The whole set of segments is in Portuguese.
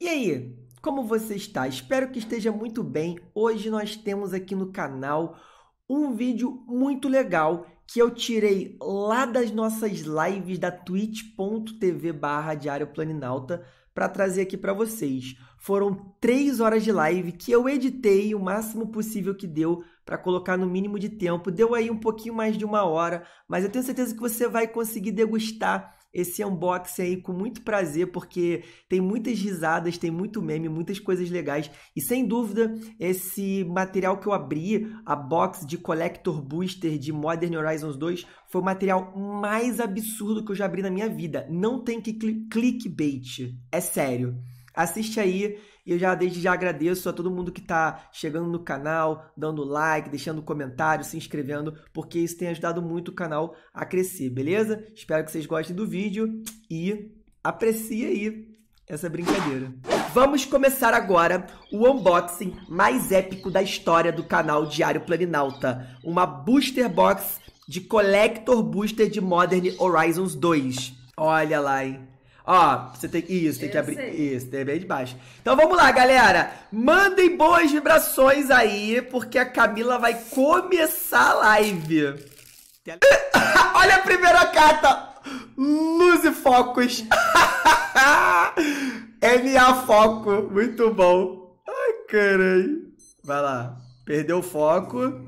E aí, como você está? Espero que esteja muito bem. Hoje nós temos aqui no canal um vídeo muito legal que eu tirei lá das nossas lives da twitch.tv barra Diário Planinalta para trazer aqui para vocês. Foram três horas de live que eu editei o máximo possível que deu para colocar no mínimo de tempo. Deu aí um pouquinho mais de uma hora, mas eu tenho certeza que você vai conseguir degustar esse unboxing aí com muito prazer, porque tem muitas risadas, tem muito meme, muitas coisas legais. E sem dúvida, esse material que eu abri, a box de Collector Booster de Modern Horizons 2, foi o material mais absurdo que eu já abri na minha vida. Não tem que clickbait, é sério. Assiste aí e eu já desde já agradeço a todo mundo que está chegando no canal, dando like, deixando comentário, se inscrevendo, porque isso tem ajudado muito o canal a crescer, beleza? Espero que vocês gostem do vídeo e aprecie aí essa brincadeira. Vamos começar agora o unboxing mais épico da história do canal Diário Planinauta, uma booster box de Collector Booster de Modern Horizons 2. Olha lá, hein? Ó, você tem que isso, tem Eu que abrir sei. isso, tem bem de baixo. Então vamos lá, galera. Mandem boas vibrações aí, porque a Camila vai começar a live. Olha a primeira carta. Luz e focos. NA foco, muito bom. Ai, caralho. Vai lá. Perdeu o foco.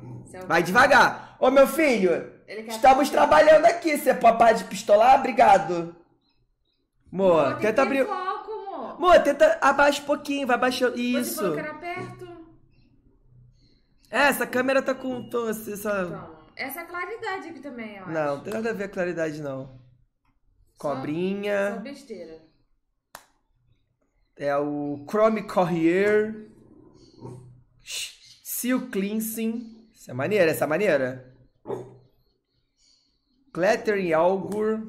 Vai devagar. Ô, meu filho, estamos trabalhando aqui. Você é pode de pistolar? Obrigado. Mô, tenta abrir. Foco, Mô, tenta abaixa um pouquinho, vai baixando. Isso. Você falou que era perto? É, essa câmera tá com assim, essa... Então, é essa claridade aqui também, ó. Não, não tem nada a ver a claridade, não. Cobrinha. Só, só besteira. É o Chrome Corrier. Seal Cleansing. Essa é maneira, essa é maneira. Clattering Augur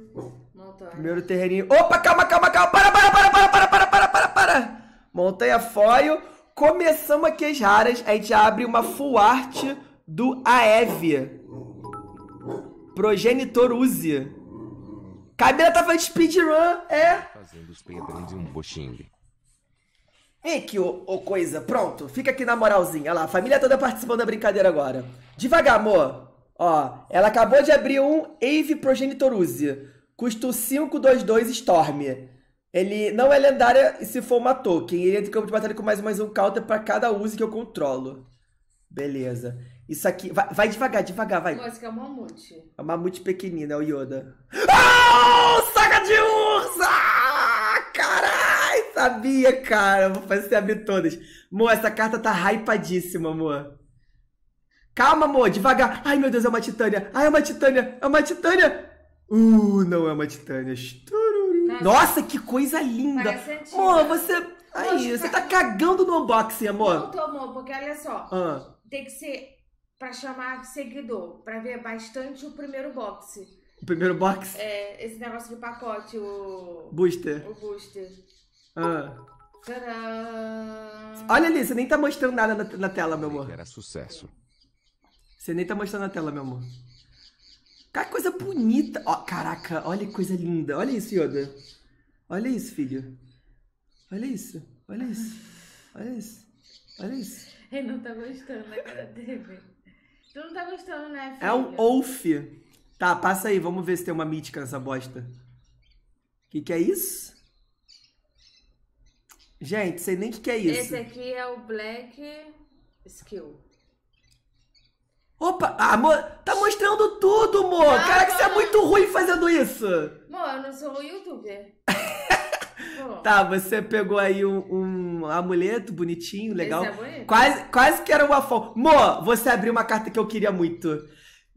montanha. Primeiro terreirinho. Opa, calma, calma, calma. Para, para, para, para, para, para, para, para, para. Montanha Foio. Começamos aqui as raras. A gente abre uma full art do Aeve. Progenitor Uzi. Camila tava tá fazendo speedrun, é. Fazendo os pedrões e um bochim Vem aqui, ô, ô, coisa. Pronto, fica aqui na moralzinha. Olha lá, a família toda participando da brincadeira agora. Devagar, amor. Ó, ela acabou de abrir um Ave Progenitor Uzi. Custo 5-2-2 Storm. Ele não é lendária e se for uma token. Ele entra em campo de batalha com mais um, mais um counter para cada use que eu controlo. Beleza. Isso aqui. Vai, vai devagar, devagar, vai. Nossa, que é um mamute. É um mamute pequenino, é o Yoda. Oh! Saga de ursa! Ah, Caralho! Sabia, cara. Vou fazer você abrir todas. Amor, essa carta tá hypadíssima, amor. Calma, amor, devagar. Ai, meu Deus, é uma titânia. Ai, é uma titânia. É uma titânia. Uh, não é uma Titânia. Nossa, que coisa linda! Amor, você. Aí, Nossa, você tá cagando no unboxing, amor. Não tô, amor, porque olha só. Ah. Tem que ser pra chamar seguidor, pra ver bastante o primeiro boxe. O primeiro box? É, esse negócio de pacote, o. Booster. O booster. Ah. Tcharam. Olha ali, você nem tá mostrando nada na, na tela, meu amor. Era sucesso. Você nem tá mostrando na tela, meu amor. Cara, que coisa bonita. Ó, caraca, olha que coisa linda. Olha isso, Yoda. Olha isso, filho. Olha isso. Olha isso. Olha isso. Olha isso. Ele não tá gostando da né, cara dele. Tu não tá gostando, né, filho? É um Wolf. Tá, passa aí. Vamos ver se tem uma mítica nessa bosta. O que, que é isso? Gente, sei nem o que, que é isso. Esse aqui é o Black Skill. Opa, ah, tá mostrando tudo, amor. cara Caraca, você é muito ruim fazendo isso. Amor, eu não sou um youtuber. tá, você pegou aí um, um amuleto bonitinho, legal. Esse é bonito. Quase, quase que era uma foto. Mo, você abriu uma carta que eu queria muito.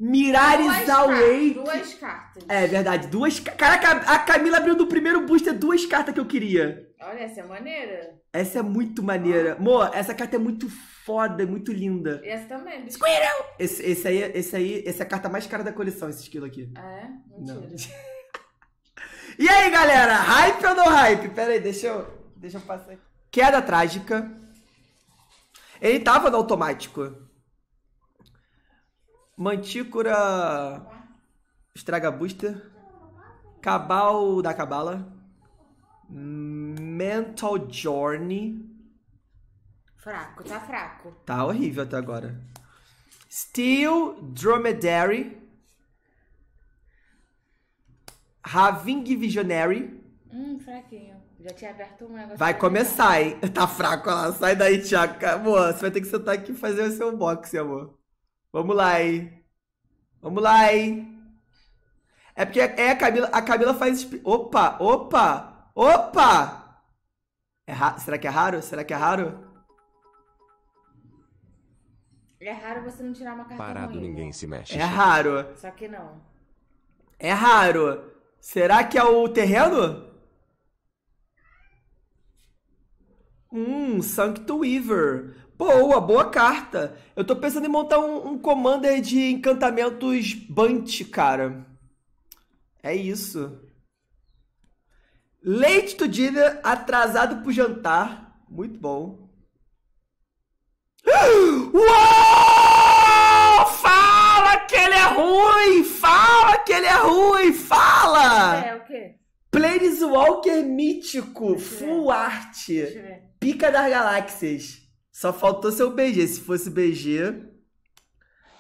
Mirares Awake. Duas cartas. É verdade, duas. Caraca, a Camila abriu do primeiro booster duas cartas que eu queria. Olha, essa é maneira. Essa é muito maneira. Ah. Mo, essa carta é muito foda é muito linda. Essa também, bicho. Squirrel! Esse, esse aí, esse aí, essa é a carta mais cara da coleção, esse esquilo aqui. Ah, é? Mentira. e aí, galera? Hype ou não hype? Pera aí, deixa eu, deixa eu passar. Queda trágica. Ele tava no automático. Mantícora. Estraga Booster. Cabal da Cabala. Mental Journey. Fraco, tá fraco. Tá horrível até agora. Steel Dromedary. Having Visionary. Hum, fraquinho. Já tinha aberto um negócio. Vai começar, hein? Tá fraco lá. Sai daí, Tiago. Amor, você vai ter que sentar aqui e fazer o seu unboxing, amor. Vamos lá, hein? Vamos lá, hein? É porque é, é a Camila. A Camila faz. Opa, opa, opa! É ra... Será que é raro? Será que é raro? É raro você não tirar uma carta Parado, ruim, ninguém né? se mexe. É raro. Só que não. É raro. Será que é o terreno? Hum, Sancto Weaver. Boa, boa carta. Eu tô pensando em montar um, um commander de encantamentos Bunt, cara. É isso. Leite to dinner, atrasado pro jantar. Muito bom. Uou! Fala que ele é ruim! Fala que ele é ruim! Fala! É, o quê? Players Walker mítico, full art, pica das galáxias. Só faltou seu BG. Se fosse BG,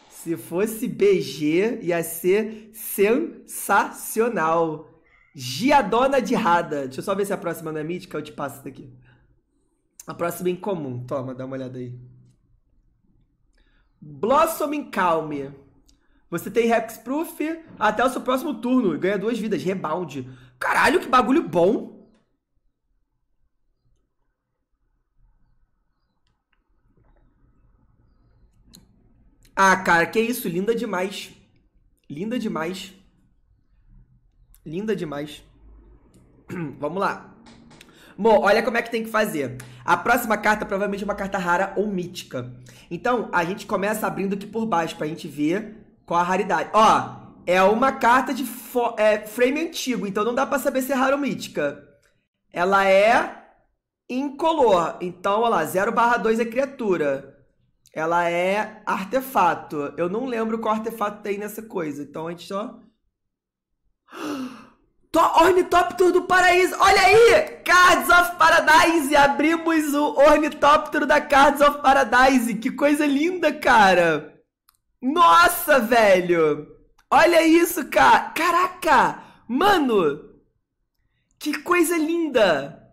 se fosse BG, ia ser sensacional. Giadona de Rada. Deixa eu só ver se a próxima não é mítica, eu te passo daqui. A próxima é incomum. Toma, dá uma olhada aí. Blossoming Calm. Você tem Hexproof até o seu próximo turno. Ganha duas vidas. Rebound. Caralho, que bagulho bom. Ah, cara, que isso. Linda demais. Linda demais. Linda demais. Vamos lá. Bom, olha como é que tem que fazer. A próxima carta provavelmente é uma carta rara ou mítica. Então, a gente começa abrindo aqui por baixo pra gente ver qual a raridade. Ó, é uma carta de é, frame antigo, então não dá pra saber se é rara ou mítica. Ela é incolor. Então, olha lá, 0 barra 2 é criatura. Ela é artefato. Eu não lembro qual artefato tem nessa coisa. Então, a gente só... Ah, To Ornitóptero do Paraíso. Olha aí! Cards of Paradise! Abrimos o Ornitóptero da Cards of Paradise. Que coisa linda, cara! Nossa, velho! Olha isso, cara! Caraca! Mano! Que coisa linda!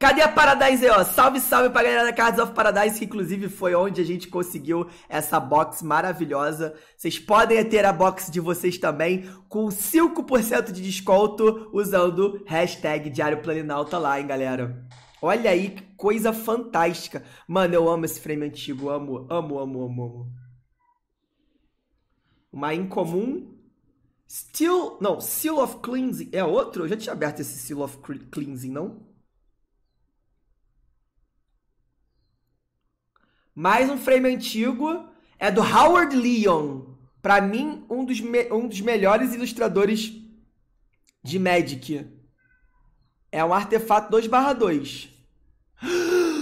Cadê a Paradise aí, ó? Salve, salve pra galera da Cards of Paradise, que inclusive foi onde a gente conseguiu essa box maravilhosa. Vocês podem ter a box de vocês também, com 5% de desconto, usando hashtag Diário Planinalta lá, hein, galera? Olha aí que coisa fantástica. Mano, eu amo esse frame antigo, amo, amo, amo, amo, amo. Uma incomum Steel. Não, Seal of Cleansing. É outro? Eu já tinha aberto esse Seal of Cleansing, não? Mais um frame antigo. É do Howard Leon. Para mim, um dos, um dos melhores ilustradores de Magic. É um artefato 2/2.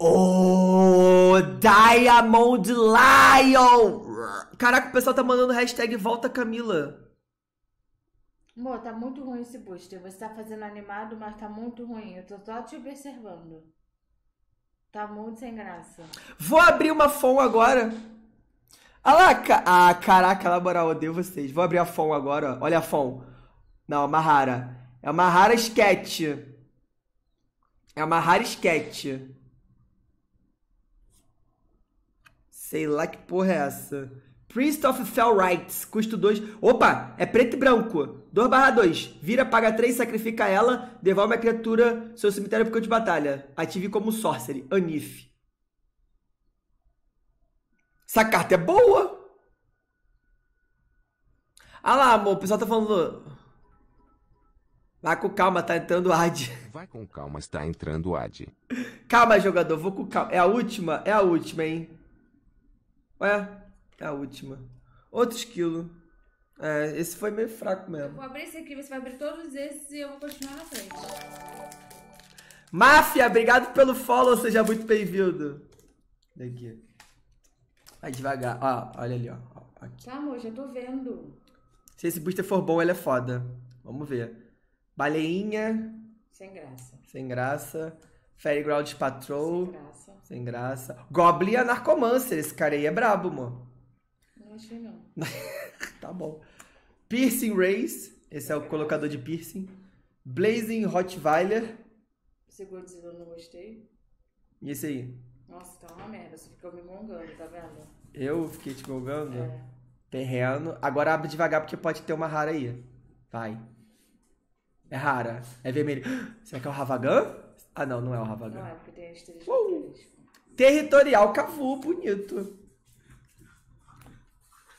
Oh, Diamond Lion! Caraca, o pessoal tá mandando hashtag volta Camila. Amor, tá muito ruim esse booster. Você tá fazendo animado, mas tá muito ruim. Eu tô só te observando. Tá muito sem graça. Vou abrir uma FOM agora. Ah lá, ah, caraca, na moral, odeio vocês. Vou abrir a FOM agora, ó. Olha a FOM. Não, é uma rara É uma rara sketch. É uma rara sketch. Sei lá que porra é essa. Prince of Fell Rights, custo 2. Opa, é preto e branco. 2 barra 2. Vira, paga 3, sacrifica ela, devolve a criatura seu cemitério pro campo de batalha. Ative como sorcery. Anif. Essa carta é boa! Ah lá, amor, o pessoal tá falando... Vai com calma, tá entrando AD. Vai com calma, está entrando AD. Calma, jogador, vou com calma. É a última? É a última, hein? Ué? É a última. Outro esquilo. É, esse foi meio fraco mesmo. Vou abrir esse aqui, você vai abrir todos esses e eu vou continuar na frente. Máfia, obrigado pelo follow, seja muito bem-vindo. Daqui. Vai devagar. Ó, olha ali, ó. Aqui. Tá, amor, já tô vendo. Se esse booster for bom, ele é foda. Vamos ver. Baleinha. Sem graça. Sem graça. Fairy Ground Patrol. Sem graça. Sem graça. Goblin Narcomancer, Esse cara aí é brabo, mano achei não. tá bom. Piercing Race, esse é o colocador de piercing. Blazing Rottweiler. Esse Godzilla eu não gostei. E esse aí? Nossa, tá uma merda. Você ficou me mongando, tá vendo? Eu fiquei te mongando? É. Terreno. Agora abre devagar porque pode ter uma rara aí. Vai. É rara. É vermelho. Será que é o Ravagan? Ah, não, não é o Ravagan. Não, é porque tem a uh! Territorial Cavu, bonito.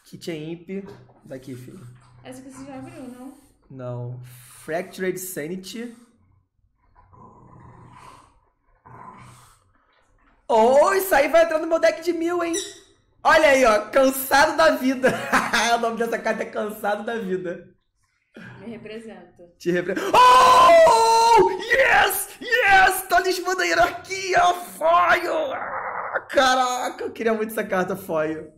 Kit imp. Daqui, filho. Essa que você já abriu, não? Não. Fractured Sanity. Oh, isso aí vai entrar no meu deck de mil, hein? Olha aí, ó. Cansado da vida. o nome dessa carta é Cansado da Vida. Me representa. Te representa. Oh! Yes! Yes! Talismã da hierarquia! Foil! Ah, caraca, eu queria muito essa carta, foil.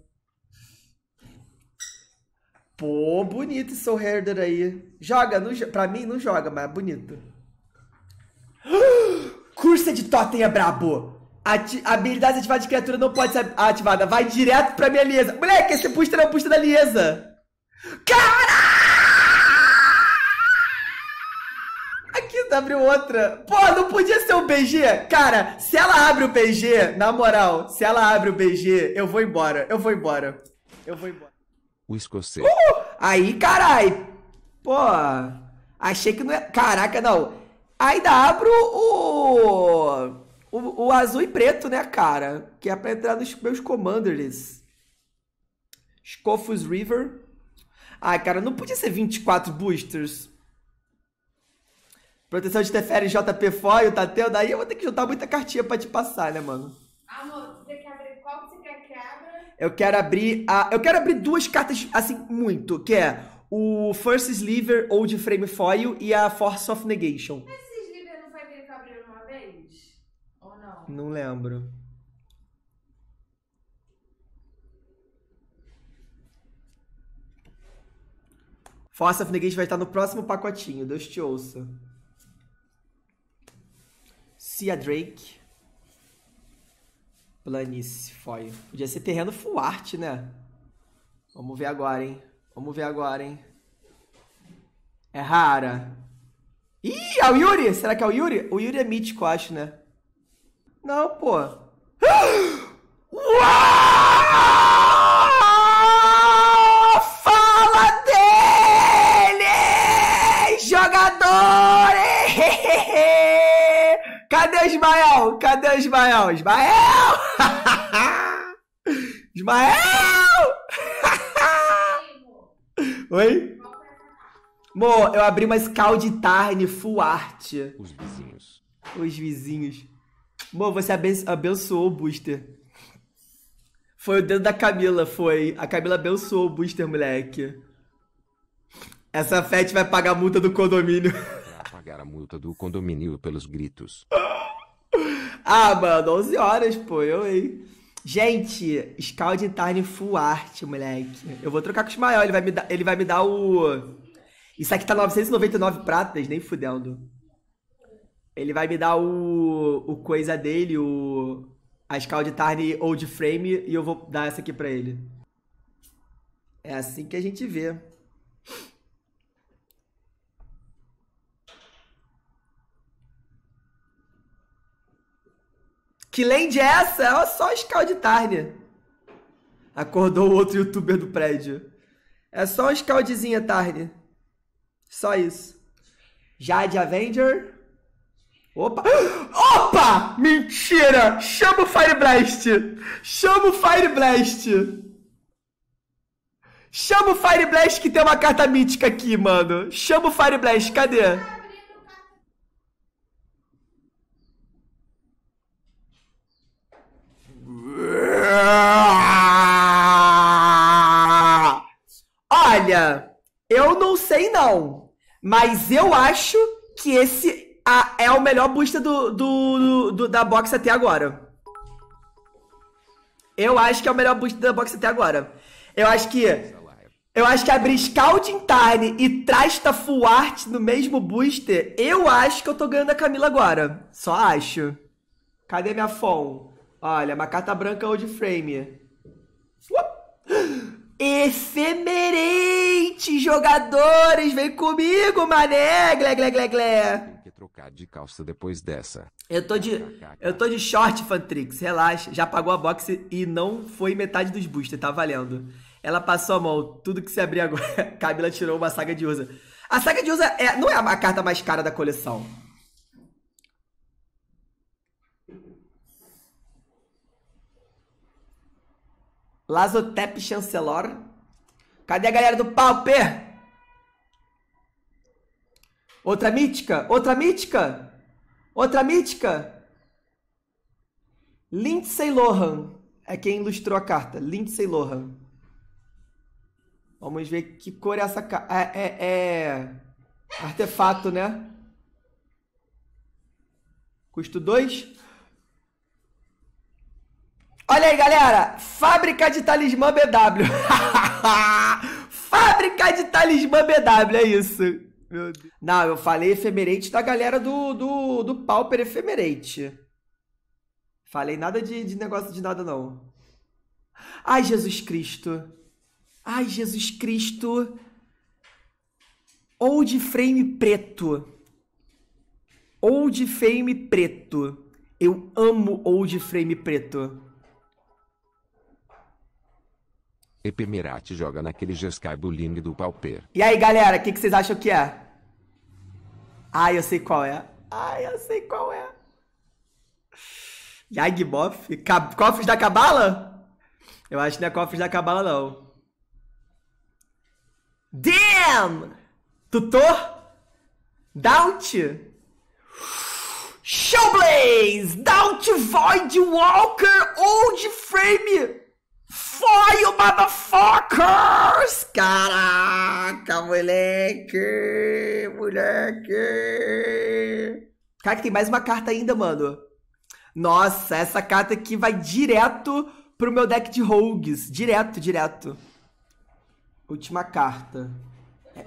Pô, bonito esse Soul Herder aí. Joga, não, pra mim não joga, mas é bonito. Cursa de Totem é brabo. Ati habilidade ativada de criatura não pode ser ativada. Vai direto pra minha Lisa. Moleque, esse booster é o booster da Lisa. Cara! Aqui tá abriu outra. Pô, não podia ser o BG. Cara, se ela abre o BG, na moral, se ela abre o BG, eu vou embora. Eu vou embora. Eu vou embora o escocês. Uh! Aí, carai! Pô, achei que não é. Caraca, não. Ainda abro o, o, o azul e preto, né, cara? Que é pra entrar nos meus commanders. Scofus River. Ai, cara, não podia ser 24 boosters. Proteção de interfere JP foil, Tateu, daí eu vou ter que juntar muita cartinha pra te passar, né, mano? Eu quero abrir a. Eu quero abrir duas cartas, assim, muito, que é o First Sliver ou de Frame Foil e a Force of Negation. Esse Sliver não foi aquele que abriu uma vez? Ou não? Não lembro. Force of Negation vai estar no próximo pacotinho, Deus te ouça. Sea Drake. Planície foi. Podia ser terreno fuarte, né? Vamos ver agora, hein? Vamos ver agora, hein? É rara. Ih, é o Yuri! Será que é o Yuri? O Yuri é mítico, acho, né? Não, pô. Uau! Ismael? Cadê o Ismael? Ismael! Ismael! Oi? Mo, eu abri uma Scald Tarne full art. Os vizinhos. Os vizinhos. Mo, você abençoou o Booster. Foi o dedo da Camila, foi. A Camila abençoou o Booster, moleque. Essa fete vai pagar a multa do condomínio. Vai pagar a multa do condomínio pelos gritos. Ah, mano, 11 horas, pô, eu, hein? Gente, Scald Tarn Full Art, moleque. Eu vou trocar com o Ismael, ele vai me dar, ele vai me dar o. Isso aqui tá 999 pratas, nem fudendo. Ele vai me dar o, o coisa dele, o. A Scald Tarn Old Frame, e eu vou dar essa aqui pra ele. É assim que a gente vê. Que lente é essa? É só escal de Tarnia. Acordou o outro youtuber do prédio. É só um Scaldzinha Tarnia. Só isso. Jade Avenger. Opa! Opa! Mentira! Chama o Fireblast! Chama o Fireblast! Chama o Fireblast que tem uma carta mítica aqui, mano. Chama o Fireblast, cadê? Olha, eu não sei não, mas eu acho que esse é o melhor booster do, do, do, da box até agora. Eu acho que é o melhor booster da box até agora. Eu acho que eu acho que abrir Scalding Tarn e Trasta Full Art no mesmo booster, eu acho que eu tô ganhando a Camila agora. Só acho. Cadê minha fome? Olha, uma carta branca ou de frame. Efemerente, jogadores, vem comigo, mané, glé, glé, glé, glé. Tem que trocar de calça depois dessa. Eu tô de, eu tô de short, Fantrix, relaxa. Já pagou a boxe e não foi metade dos boosters, tá valendo. Ela passou a mão, tudo que se abrir agora. Camila tirou uma saga de usa. A saga de usa é, não é a carta mais cara da coleção. Lazotep Chancelor. Cadê a galera do Pauper? Outra mítica, outra mítica, outra mítica. Lindsay Lohan é quem ilustrou a carta. Lindsay Lohan. Vamos ver que cor é essa carta. É, é, é, artefato, né? Custo 2. Olha aí, galera. Fábrica de talismã BW. Fábrica de talismã BW, é isso. Meu Deus. Não, eu falei efemerate da galera do, do, do Pauper Efemerate. Falei nada de, de negócio de nada, não. Ai, Jesus Cristo. Ai, Jesus Cristo. Old frame preto. Old frame preto. Eu amo old frame preto. Epimerati joga naquele gescaibuling do Pauper. E aí, galera, o que, que vocês acham que é? Ai, eu sei qual é. Ai, eu sei qual é. Yagboff? Cofres da Cabala? Eu acho que não é Cofres da Cabala, não. Damn! Tutor? Doubt? Showblaze! Doubt Void Walker Old Frame for you, motherfuckers! Caraca, moleque! Moleque! Cara, tem mais uma carta ainda, mano. Nossa, essa carta aqui vai direto pro meu deck de rogues. Direto, direto. Última carta. É,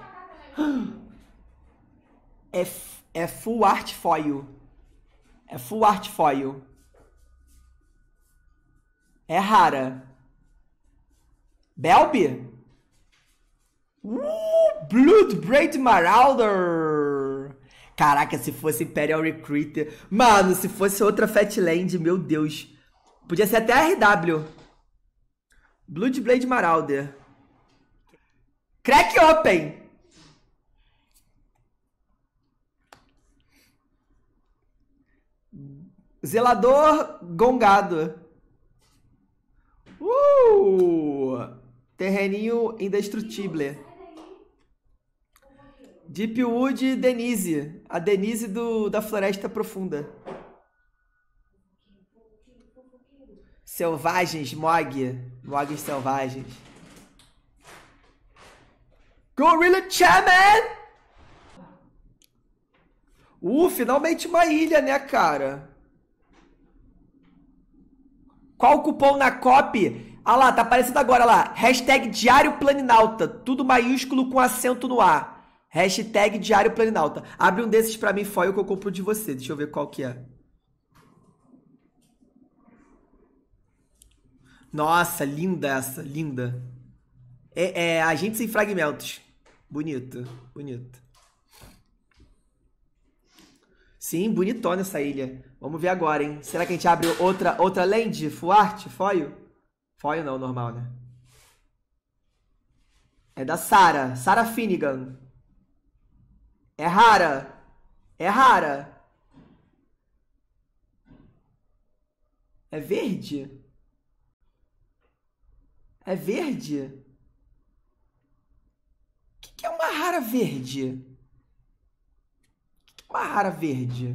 é, é full art foil. É full art foil. É rara. Belby? Uh, Bloodblade Marauder! Caraca, se fosse Imperial Recruiter. Mano, se fosse outra Fatland, meu Deus. Podia ser até RW. Bloodblade Marauder. Crack Open! Zelador Gongado. Uh! Terreninho indestrutível. Deepwood Denise. A Denise do, da Floresta Profunda. Selvagens, Mog. Mogs selvagens. Gorilla Chaman! Uh, finalmente uma ilha, né, cara? Qual o cupom na COP? Ah lá, tá aparecendo agora lá. Hashtag Diário Planinauta. Tudo maiúsculo com acento no A. Hashtag Diário Planinauta. Abre um desses para mim, foi o que eu compro de você. Deixa eu ver qual que é. Nossa, linda essa, linda. É, é Agentes em Fragmentos. Bonito, bonito. Sim, bonitona essa ilha. Vamos ver agora, hein? Será que a gente abre outra, outra land? Fuarte? Foil? Foil não, normal, né? É da Sara. Sara Finnegan. É rara. É rara. É verde? É verde? O que, que é uma rara verde? O que, que é uma rara verde?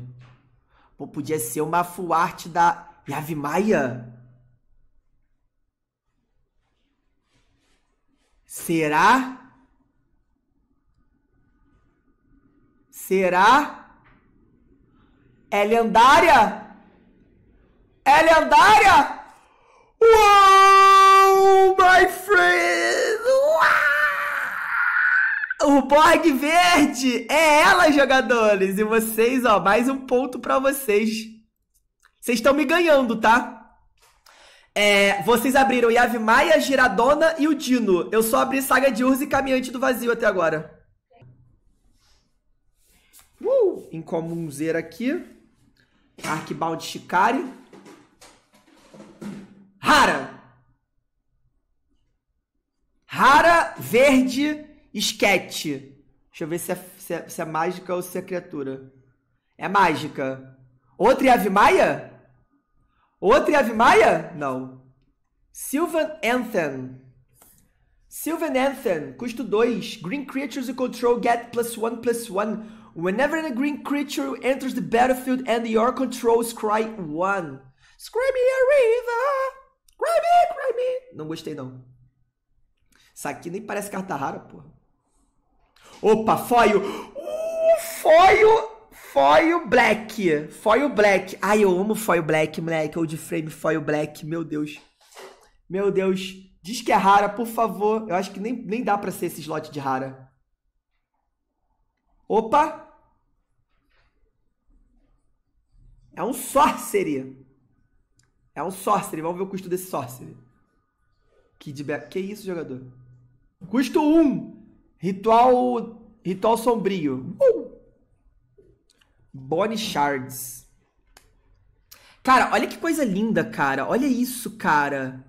Pô, podia ser uma fuarte da Yavimaya. será, será, é lendária, é lendária, uou, my friend, uou! o Borg Verde, é ela, jogadores, e vocês, ó, mais um ponto pra vocês, vocês estão me ganhando, tá? É, vocês abriram Yave Maia, Giradona e o Dino. Eu só abri Saga de Urza e Caminhante do Vazio até agora. Uh, zero aqui. Arquibalde Shikari. Rara. Rara, verde, esquete. Deixa eu ver se é, se é, se é mágica ou se é criatura. É mágica. Outra Yave Maia? Outra Ave Maia? Não. Sylvan Anthem. Sylvan Anthem, custo 2. Green creatures you control get plus 1 plus 1. Whenever a green creature enters the battlefield and your control cry 1. Scry me a river! Cry me, cry me! Não gostei não. Isso aqui nem parece carta rara, porra. Opa, foio! Uh, foio Foil Black. Foil Black. Ai, eu amo Foil Black, moleque. Old Frame Foil Black. Meu Deus. Meu Deus. Diz que é rara, por favor. Eu acho que nem, nem dá pra ser esse slot de rara. Opa! É um sorcery. É um sorcery. Vamos ver o custo desse sorcery. Kid Que isso, jogador? Custo 1. Um. Ritual. Ritual sombrio. Uh! Bonnie Shards. Cara, olha que coisa linda, cara. Olha isso, cara.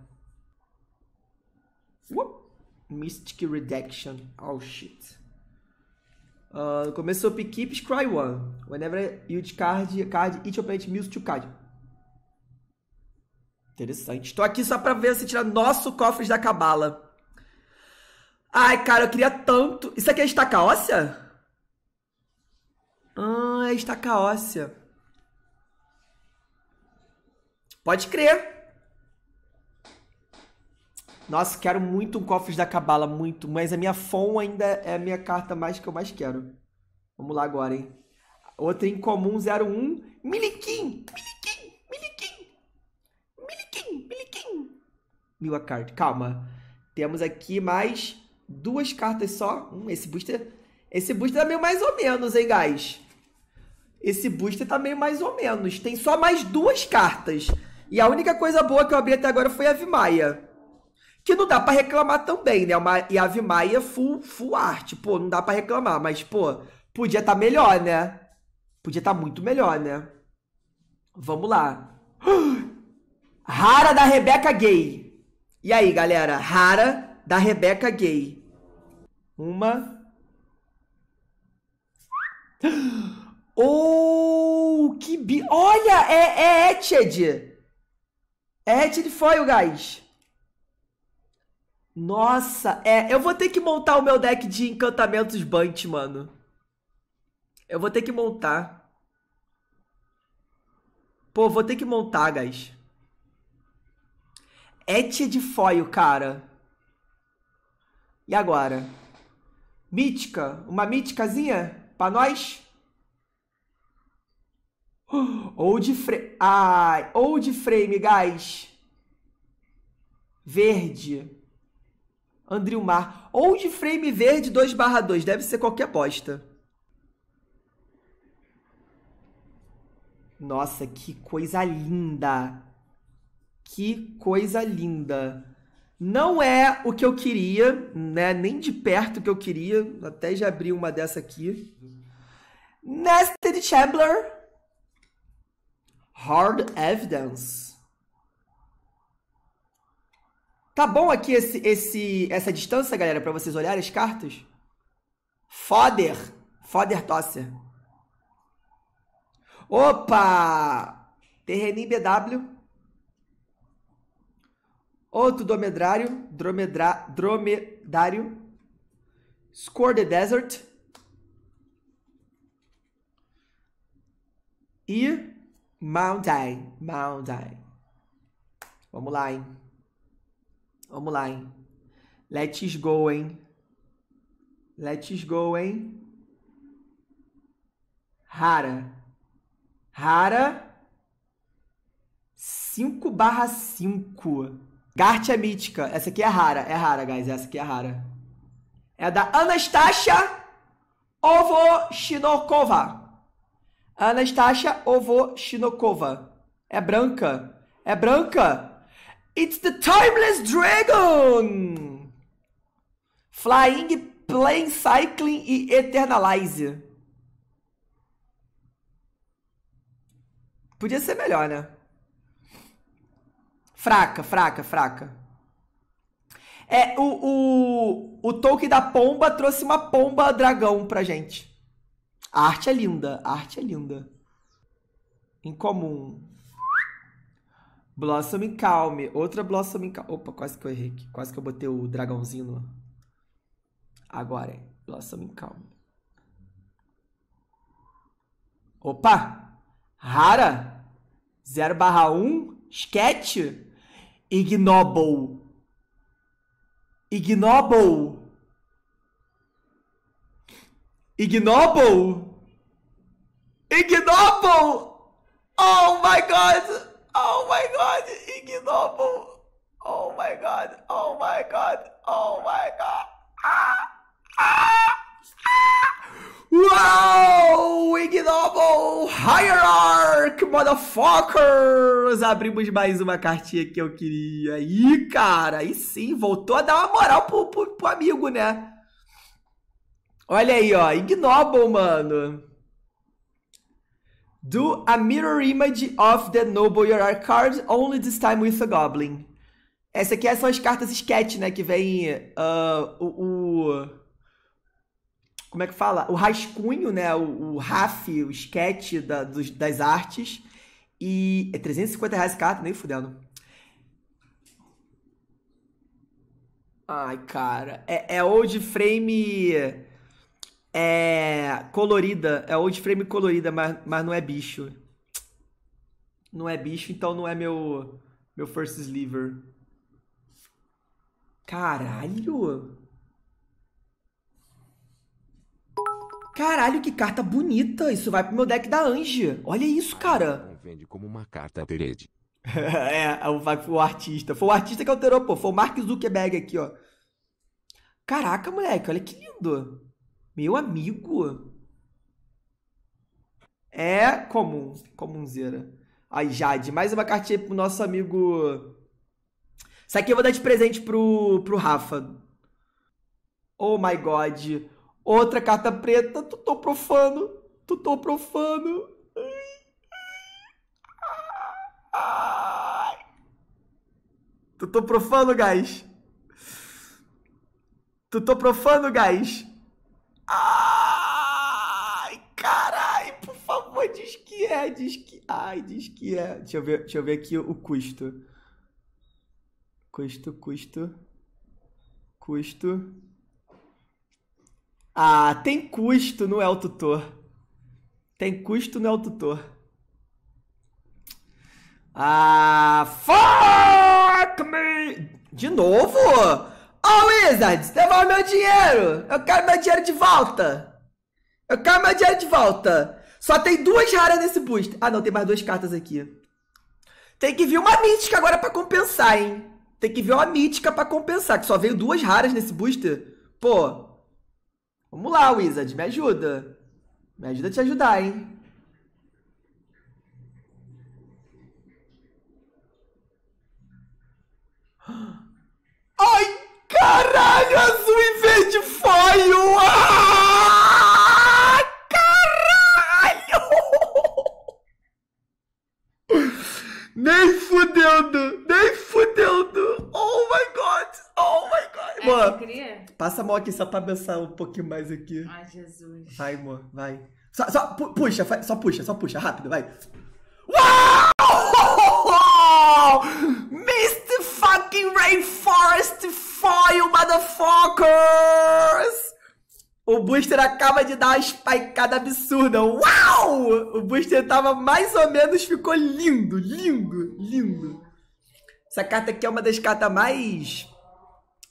Uop. Mystic Redaction. Oh, shit. Uh, começou pick keep, scry one. Whenever each card, card each opponent mills to card. Interessante. Estou aqui só para ver se tirar nosso cofre da cabala. Ai, cara, eu queria tanto. Isso aqui é estaca óssea? Ah, é estaca óssea. Pode crer. Nossa, quero muito um Cofres da Cabala, muito. Mas a minha Fon ainda é a minha carta mais que eu mais quero. Vamos lá agora, hein? Outra em comum, 01. Miliquim! Miliquim! Miliquim! Miliquim! Miliquim! Mil a card. Calma. Temos aqui mais duas cartas só. Hum, esse booster... Esse booster é meio mais ou menos, hein, guys? esse booster tá meio mais ou menos. Tem só mais duas cartas. E a única coisa boa que eu abri até agora foi a Vimaia. Que não dá para reclamar também, né? Uma, e a Vimaia full, full art. Pô, não dá para reclamar, mas, pô, podia estar tá melhor, né? Podia estar tá muito melhor, né? Vamos lá. Rara da Rebeca Gay. E aí, galera? Rara da Rebeca Gay. Uma. Oh, que bi... Olha, é, é Etched. É Etched Foil, guys. Nossa, é. Eu vou ter que montar o meu deck de encantamentos Bunt, mano. Eu vou ter que montar. Pô, vou ter que montar, guys. Etched Foil, cara. E agora? Mítica? Uma míticazinha? Pra nós? Ou de frame. Ai, ou de frame, guys. Verde. Andrew Mar. Ou de frame verde 2 barra 2. Deve ser qualquer aposta. Nossa, que coisa linda. Que coisa linda. Não é o que eu queria, né? Nem de perto o que eu queria. Até já abri uma dessa aqui. Nested Chambler. Hard evidence. Tá bom aqui esse, esse, essa distância, galera, para vocês olharem as cartas? Foder. Foder tosser. Opa! Terrenim BW. Outro dromedário. Dromedra, dromedário. Score the Desert. E Mountain, mountain. Vamos lá, hein? Vamos lá, hein? Let's go, hein? Let's go, hein? Rara. Rara 5 barra 5. Gart é mítica. Essa aqui é rara. É rara, guys. Essa aqui é rara. É da Anastasia Ovo Shinokova. Anastasia Ovochnikova. É branca. É branca. It's the Timeless Dragon! Flying, Plane Cycling e Eternalize. Podia ser melhor, né? Fraca, fraca, fraca. É, o, o, o Tolkien da Pomba trouxe uma pomba dragão pra gente. A arte é linda, a arte é linda. Em comum. Blossom Calme. Outra Blossom Calme. Opa, quase que eu errei aqui. Quase que eu botei o dragãozinho no... Agora, hein? É, blossom Calme. Opa! Rara! 0 barra 1. Sketch. Ignoble. Ignoble. Ignoble! Ignoble! Oh my god! Oh my god! Ignoble! Oh my god! Oh my god! Oh my god! Ah! Ah! ah. Uau! Ignoble! Hierarch! Motherfuckers! Abrimos mais uma cartinha que eu queria. Ih, cara! Aí sim, voltou a dar uma moral pro, pro, pro amigo, né? Olha aí, ó. Ignoble, mano. Do a mirror image of the noble your card, only this time with a goblin. Essa aqui é são as cartas sketch, né? Que vem uh, o, o, Como é que fala? O rascunho, né? O, o o sketch da, dos, das artes. E é 350 reais carta, nem fudendo. Ai, cara. É, é old frame é. Colorida. É old frame colorida, mas, mas não é bicho. Não é bicho, então não é meu. Meu first sliver. Caralho! Caralho, que carta bonita! Isso vai pro meu deck da Anji. Olha isso, cara. vende como uma carta Terede. é, é vai pro artista. Foi o artista que alterou, pô. Foi o Mark Zuckerberg aqui, ó. Caraca, moleque, olha que lindo. Meu amigo. É comum, comunzeira. Ai, Jade, mais uma cartinha pro nosso amigo. Isso aqui eu vou dar de presente pro, pro Rafa. Oh my god. Outra carta preta. Tu tô profano. Tu tô profano. Tu tô profano, guys. Tu tô profano, guys. Ai, carai, por favor, diz que é, diz que. Ai, diz que é. Deixa eu ver, deixa eu ver aqui o custo. Custo, custo. Custo. Ah, tem custo, não é o tutor. Tem custo, não é o tutor. Ah, fuck me! De novo? Ô oh, Wizards, devolve meu dinheiro! Eu quero meu dinheiro de volta! Eu quero meu dinheiro de volta! Só tem duas raras nesse boost. Ah, não, tem mais duas cartas aqui. Tem que vir uma mítica agora para compensar, hein? Tem que vir uma mítica para compensar, que só veio duas raras nesse booster. Pô. Vamos lá, Wizard, me ajuda. Me ajuda a te ajudar, hein? Ai! Caralho, azul e verde foil! Ah, caralho! Nem fudendo! Nem fudendo! Oh my god! Oh my god! É, Mano, passa a mão aqui só pra pensar um pouquinho mais aqui. Ai, Jesus. Vai, amor, vai. Só, só pu puxa, só puxa, só puxa, rápido, vai. Uau! Mystified fucking Rainforest Foil, motherfuckers! O Booster acaba de dar uma spikeada absurda. Uau! O Booster tava mais ou menos, ficou lindo, lindo, lindo. Essa carta aqui é uma das cartas mais.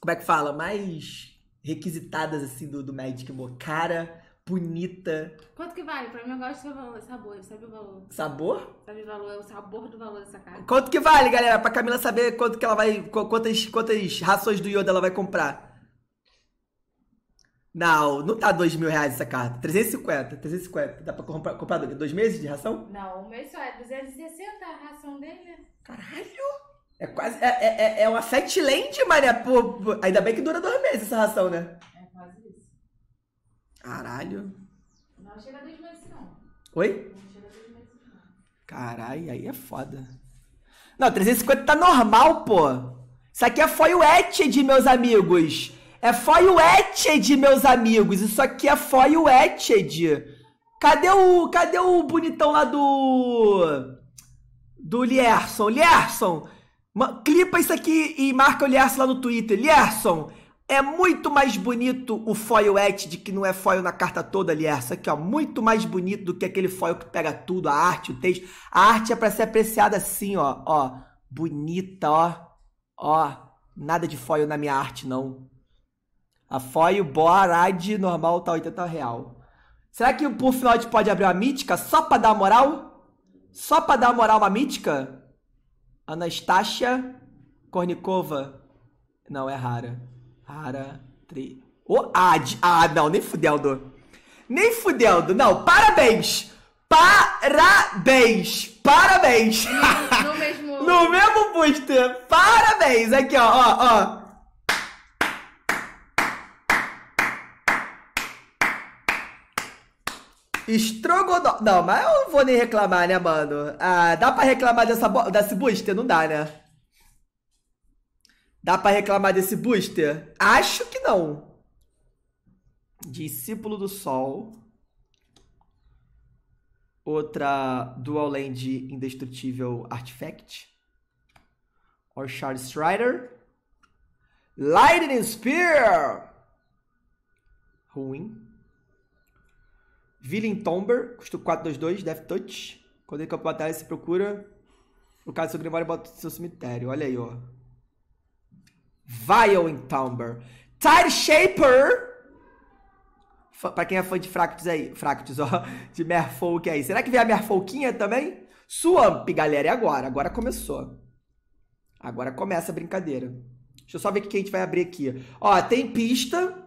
Como é que fala? Mais requisitadas assim do, do Magic, Cara, bonita. Quanto que vale? Pra mim eu gosto de valor, sabor, sabe o valor. Sabor? Sabe o valor, é o sabor do valor dessa carne. Quanto que vale, galera? Pra Camila saber quanto que ela vai. Quantas, quantas rações do Yoda ela vai comprar. Não, não tá dois mil reais essa carta. 350, 350. Dá pra comprar, comprar dois meses de ração? Não, um mês só. É 260 a ração dele, né? Caralho! É quase. É, é, é uma fat land, Maria. Pô, ainda bem que dura dois meses essa ração, né? Caralho. Não chega a dois meses, não. Oi? Não chega a dois meses, não. Caralho, aí é foda. Não, 350 tá normal, pô. Isso aqui é foiuete meus amigos. É foiuete meus amigos. Isso aqui é foiuete. Cadê o, cadê o bonitão lá do do Lierson? Lierson, clipa isso aqui e marca o Lierson lá no Twitter. Lierson, é muito mais bonito o foil etched, que não é foil na carta toda, aliás. Isso é aqui, ó, muito mais bonito do que aquele foil que pega tudo, a arte, o texto. A arte é para ser apreciada assim, ó, ó, bonita, ó, ó. Nada de foil na minha arte, não. A foil Borad normal tá 80 real. Será que o final a gente pode abrir uma mítica só para dar moral? Só para dar moral uma mítica? Anastasia, Kornikova. Não, é rara. Para. Tri. Oh, ad ah, não, nem fudeldo. Nem fudeldo, não. Parabéns! Parabéns! Parabéns! No, mesmo. no mesmo booster! Parabéns! Aqui, ó, ó, ó. Estrogono... Não, mas eu não vou nem reclamar, né, mano? Ah, dá pra reclamar dessa bo... desse booster? Não dá, né? Dá para reclamar desse booster? Acho que não. Discípulo do Sol. Outra Dual Land Indestrutível Artifact. Orchard Strider. Lightning Spear. Ruim. Villain Tomber. Custo 422, Death Touch. Quando ele campeou batalha, se procura. No caso do seu Grimório, bota no seu cemitério. Olha aí, ó. Vial Tumber. Tide Shaper. Pra quem é fã de Fractus aí, Fractus, ó, de Merfolk aí. Será que vem a Merfolkinha também? Swamp, galera, e é agora? Agora começou. Agora começa a brincadeira. Deixa eu só ver o que a gente vai abrir aqui. Ó, tem pista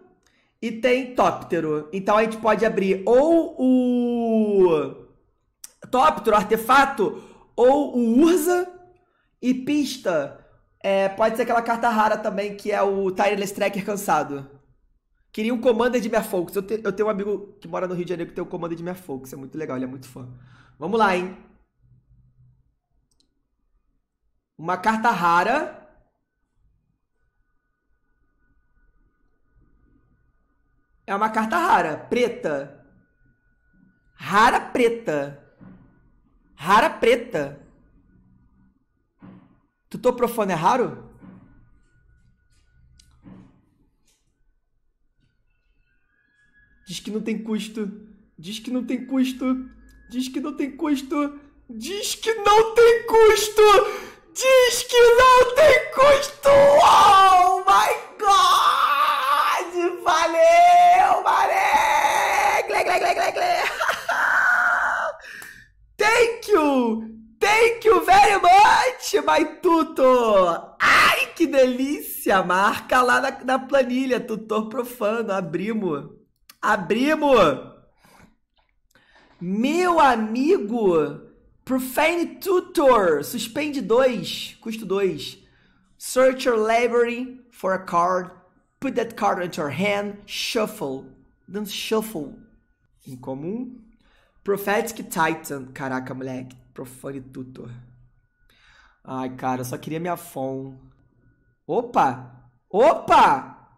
e tem tóptero. Então a gente pode abrir ou o tóptero, artefato, ou o Urza e pista. É, pode ser aquela carta rara também, que é o Tireless Tracker cansado. Queria um Commander de Merfolk. Eu, te, eu tenho um amigo que mora no Rio de Janeiro que tem o um Commander de Merfolk. Isso é muito legal, ele é muito fã. Vamos lá, hein? Uma carta rara. É uma carta rara, preta. Rara preta. Rara preta. Tutor profano é raro? Diz que não tem custo. Diz que não tem custo. Diz que não tem custo. Diz que não tem custo. Diz que não tem custo. Oh my god! Valeu, valeu! Thank you! Thank you very much, my tutor! Ai, que delícia! Marca lá na, na planilha, tutor profano, abrimos. Abrimos! Meu amigo, Profane Tutor, suspende 2, custo 2. Search your library for a card, put that card into your hand, shuffle. Dando shuffle. Em comum. Prophetic Titan, caraca, moleque. Profone tutor. Ai, cara, eu só queria minha fon. Opa! Opa!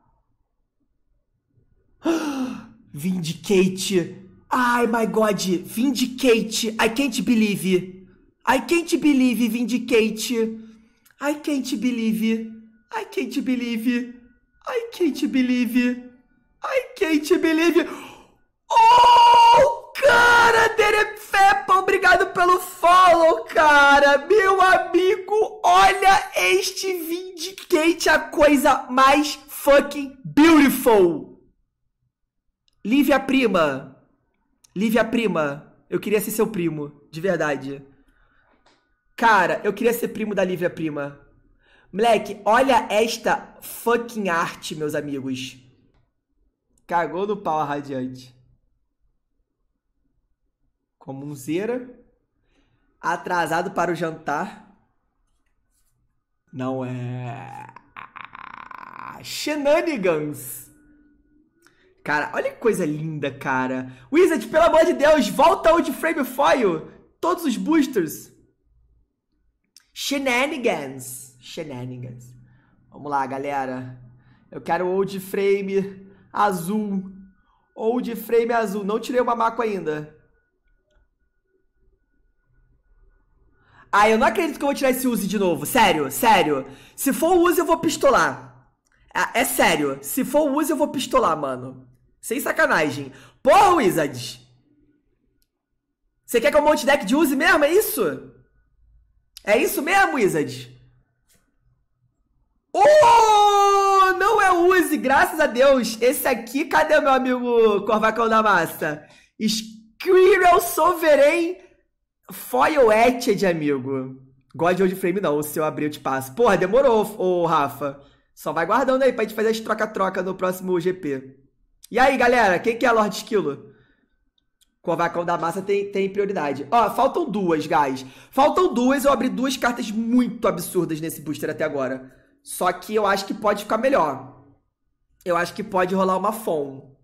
Vindicate! Ai, my God! Vindicate! I can't believe! I can't believe, Vindicate! I can't believe! I can't believe! I can't believe! I can't believe! Oh! Cara, Terefepa, obrigado pelo follow, cara. Meu amigo, olha este Vindicate, a coisa mais fucking beautiful. Lívia Prima. Lívia Prima. Eu queria ser seu primo, de verdade. Cara, eu queria ser primo da Lívia Prima. Moleque, olha esta fucking arte, meus amigos. Cagou no pau a Radiante. Comunzeira. Atrasado para o jantar. Não é. Shenanigans. Cara, olha que coisa linda, cara. Wizard, pelo amor de Deus, volta o de frame foil. Todos os boosters. Shenanigans. Shenanigans. Vamos lá, galera. Eu quero old frame azul. Old frame azul. Não tirei o mamaco ainda. Ah, eu não acredito que eu vou tirar esse Uzi de novo. Sério, sério. Se for o Uzi, eu vou pistolar. É, é sério. Se for o Uzi, eu vou pistolar, mano. Sem sacanagem. Porra, Wizards! Você quer que eu monte deck de Uzi mesmo? É isso? É isso mesmo, Wizard? Oh! Não é Uzi, graças a Deus. Esse aqui, cadê meu amigo Corvacão da Massa? Squirrel Sovereign Foil Etched, amigo. God Old Frame não, se eu abrir eu te passo. Porra, demorou, ô Rafa. Só vai guardando aí pra gente fazer as troca-troca no próximo GP. E aí, galera, quem que é Lord Esquilo? Covacão da massa tem, tem prioridade. Ó, faltam duas, guys. Faltam duas, eu abri duas cartas muito absurdas nesse booster até agora. Só que eu acho que pode ficar melhor. Eu acho que pode rolar uma FOM.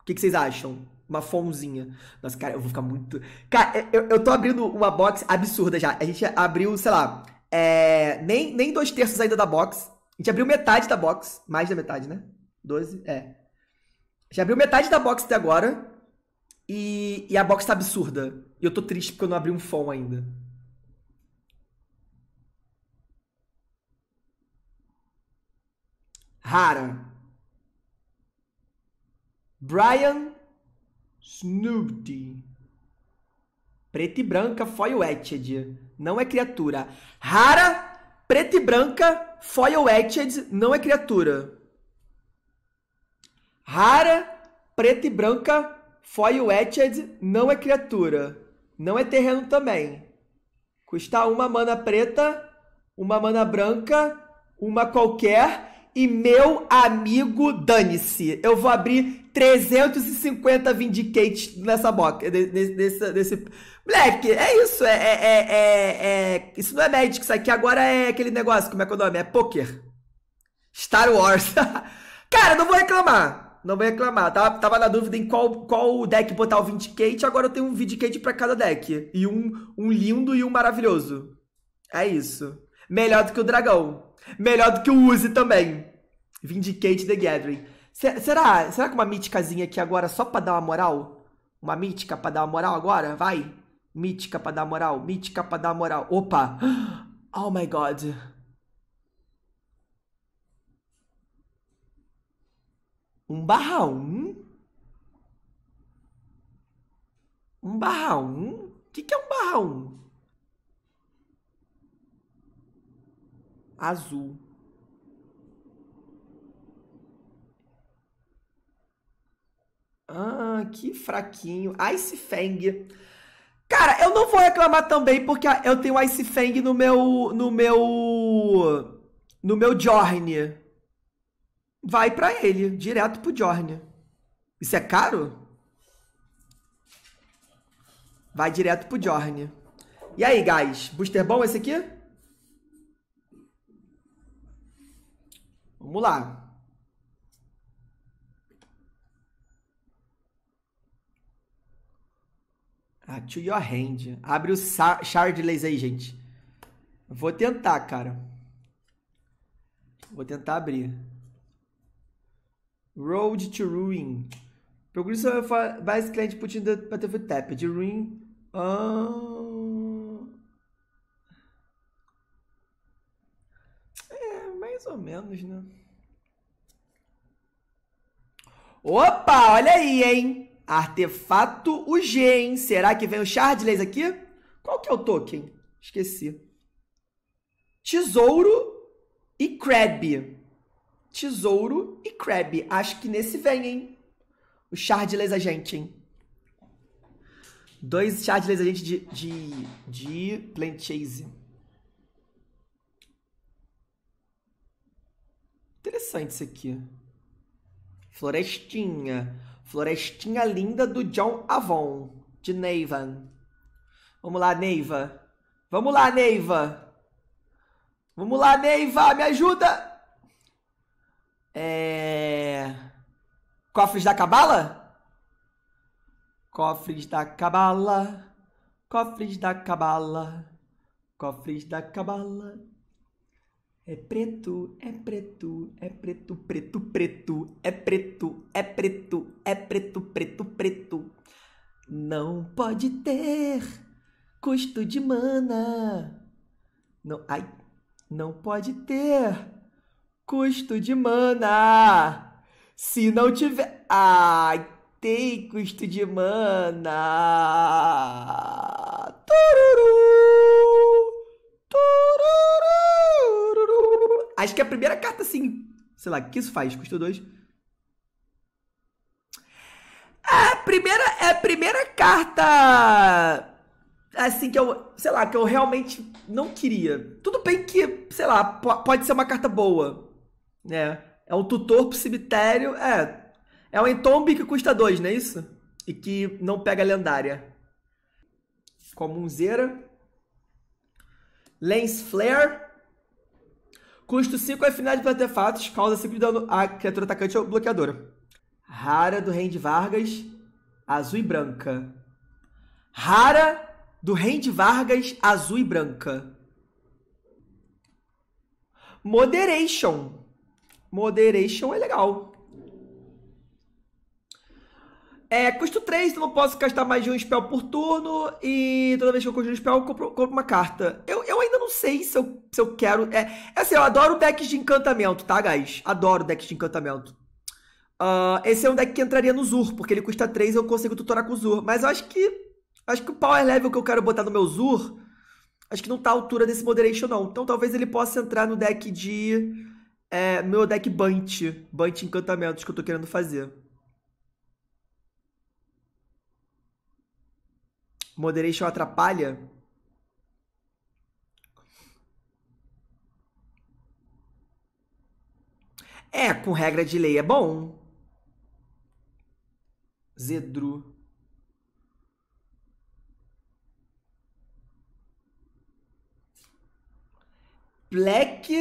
O que, que vocês acham? uma fonzinha. Nossa, cara, eu vou ficar muito. Cara, eu, eu tô abrindo uma box absurda já. A gente abriu, sei lá, é... nem, nem dois terços ainda da box. A gente abriu metade da box. Mais da metade, né? Doze, é. A gente abriu metade da box até agora. E, e a box tá absurda. E eu tô triste porque eu não abri um fon ainda. Rara. Brian Snoopy. Preta e branca, foil-etched. Não é criatura. Rara, preta e branca, foil-etched, não é criatura. Rara, preta e branca, foil-etched, não é criatura. Não é terreno também. Custa uma mana preta, uma mana branca, uma qualquer. E meu amigo, dane-se. Eu vou abrir 350 Vindicates nessa boca. Nesse, nesse... Moleque, é isso. É, é, é, é, é, Isso não é Magic, isso aqui agora é aquele negócio. Como é que é o nome? É poker. Star Wars. Cara, não vou reclamar. Não vou reclamar. Tava, tava na dúvida em qual, qual deck botar o Vindicate. Agora eu tenho um Vindicate para cada deck. E um, um lindo e um maravilhoso. É isso. Melhor do que o dragão. Melhor do que o Uzi também. Vindicate the Gathering. Será, será que uma míticazinha aqui agora só pra dar uma moral? Uma mítica pra dar uma moral agora? Vai! Mítica pra dar moral, mítica pra dar moral. Opa! Oh my god! Um barra um? Um barra um? O que, que é um barra um? Azul. Ah, que fraquinho. Ice Fang. Cara, eu não vou reclamar também porque ah, eu tenho Ice Fang no meu no meu no meu Jorne. Vai para ele, direto pro Jorne. Isso é caro? Vai direto pro Jorne. E aí, guys? Booster bom esse aqui? Vamos lá. Ah, to your hand. Abre o Shardless aí, gente. Vou tentar, cara. Vou tentar abrir. Road to Ruin. Progressive advice client cliente in the battlefield tap. De Ruin. Uh... É, mais ou menos, né? Opa, olha aí, hein? Artefato UG, hein? Será que vem o Chardless aqui? Qual que é o token? Esqueci. Tesouro e Crab. Tesouro e Crab. Acho que nesse vem, hein? O Chardless a gente, hein? Dois Chardless a gente de, de, de Plant Chase. Interessante isso aqui. Florestinha. Florestinha Linda do John Avon, de Neiva. Vamos lá, Neiva. Vamos lá, Neiva. Vamos lá, Neiva, me ajuda. É... Cofres da Cabala? Cofres da Cabala. Cofres da Cabala. Cofres da Cabala. É preto, é preto, é preto, preto, preto, é preto, é preto, é preto, preto, preto. Não pode ter custo de mana. Não, ai, não pode ter custo de mana. Se não tiver, ai, tem custo de mana. Tururu. Acho que a primeira carta, assim, sei lá, que isso faz? Custa dois. É a primeira, é a primeira carta assim que eu, sei lá, que eu realmente não queria. Tudo bem que, sei lá, pode ser uma carta boa, né? É um tutor pro cemitério, é. É um entombe que custa dois, não é isso? E que não pega lendária. Comunzeira. Lens Flare. Custo 5 é finalidade para artefatos, causa 5 de dano à criatura atacante é ou bloqueadora. Rara do Rende Vargas, azul e branca. Rara do Rende Vargas, azul e branca. Moderation. Moderation é legal. É, custo 3, não posso gastar mais de um spell por turno. E toda vez que eu conjuro um spell, eu compro, compro uma carta. Eu, eu ainda não sei se eu, se eu quero. É, é assim, eu adoro decks de encantamento, tá, guys? Adoro decks de encantamento. Uh, esse é um deck que entraria no Zur, porque ele custa 3 e eu consigo tutorar com o Zur. Mas eu acho que. Acho que o power level que eu quero botar no meu Zur. Acho que não tá à altura desse Moderation, não. Então talvez ele possa entrar no deck de. É, meu deck Bunt. Bunt Encantamentos que eu tô querendo fazer. Moderation atrapalha? É, com regra de lei é bom. Zedru. Black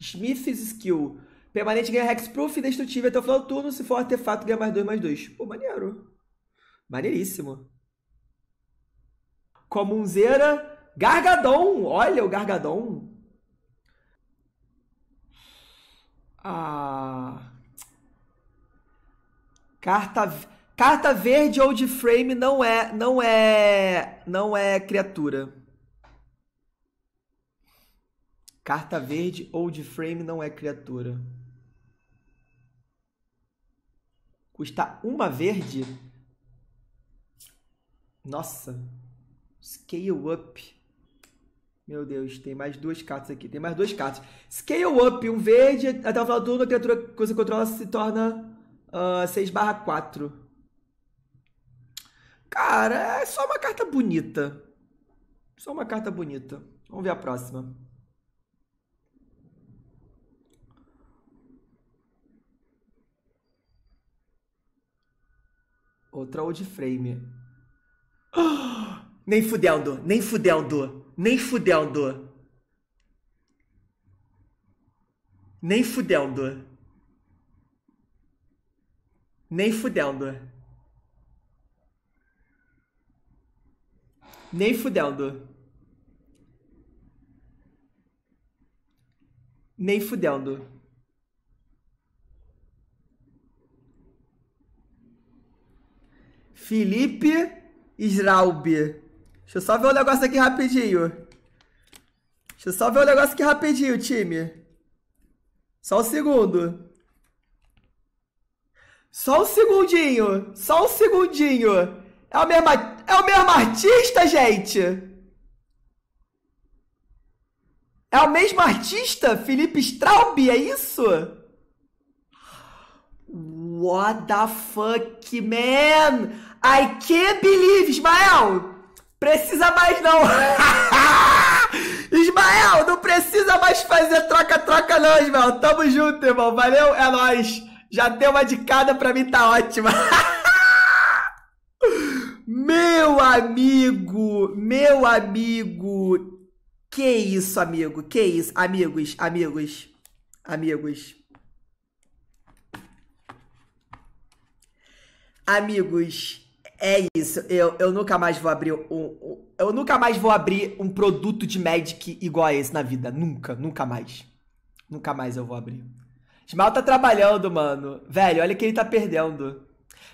Smith's Skill. Permanente ganha Hexproof e destrutível até o final do turno. Se for artefato, ganha mais dois mais dois. Pô, maneiro. Maneiríssimo. Comunzeira, Gargadon, olha o Gargadon. Ah, carta carta verde ou de frame não é não é não é criatura. Carta verde ou de frame não é criatura. Custa uma verde? Nossa. Scale Up. Meu Deus, tem mais duas cartas aqui. Tem mais duas cartas. Scale Up, um verde, até o final do turno, a criatura que você controla se torna uh, ah, 6 barra 4. Cara, é só uma carta bonita. Só uma carta bonita. Vamos ver a próxima. Outra old frame. Oh! Nem fudendo, nem fudendo, nem fudendo. Nem fudendo. Nem fudendo. Nem fudendo. Nem fudendo. Felipe Israub. Deixa eu só ver o um negócio aqui rapidinho. Deixa eu só ver o um negócio aqui rapidinho, time. Só um segundo. Só um segundinho. Só um segundinho. É o mesmo, é o mesmo artista, gente? É o mesmo artista? Felipe Straub, é isso? What the fuck, man? I can't believe, Ismael! Precisa mais não! Ismael, não precisa mais fazer troca-troca não, Ismael. Tamo junto, irmão. Valeu, é nóis. Já deu uma de cada pra mim, tá ótima. meu amigo, meu amigo. Que isso, amigo? Que isso? Amigos, amigos, amigos. Amigos. É isso, eu, eu nunca mais vou abrir um, um, Eu nunca mais vou abrir um produto de Magic igual a esse na vida. Nunca, nunca mais. Nunca mais eu vou abrir. Esmal tá trabalhando, mano. Velho, olha que ele tá perdendo.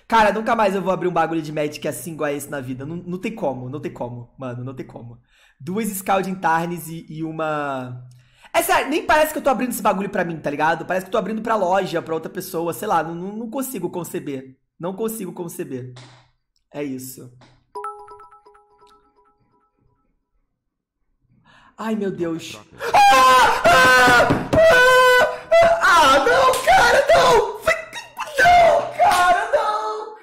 Cara, nunca mais eu vou abrir um bagulho de Magic assim igual a esse na vida. Não, não tem como, não tem como, mano, não tem como. Duas Scalding Tarnes e, e uma. É sério, nem parece que eu tô abrindo esse bagulho pra mim, tá ligado? Parece que eu tô abrindo pra loja, pra outra pessoa, sei lá, não, não consigo conceber. Não consigo conceber. É isso. Ai, meu Deus. Ah, ah, ah, ah, não, cara, não! Não, cara, não! Cara, não!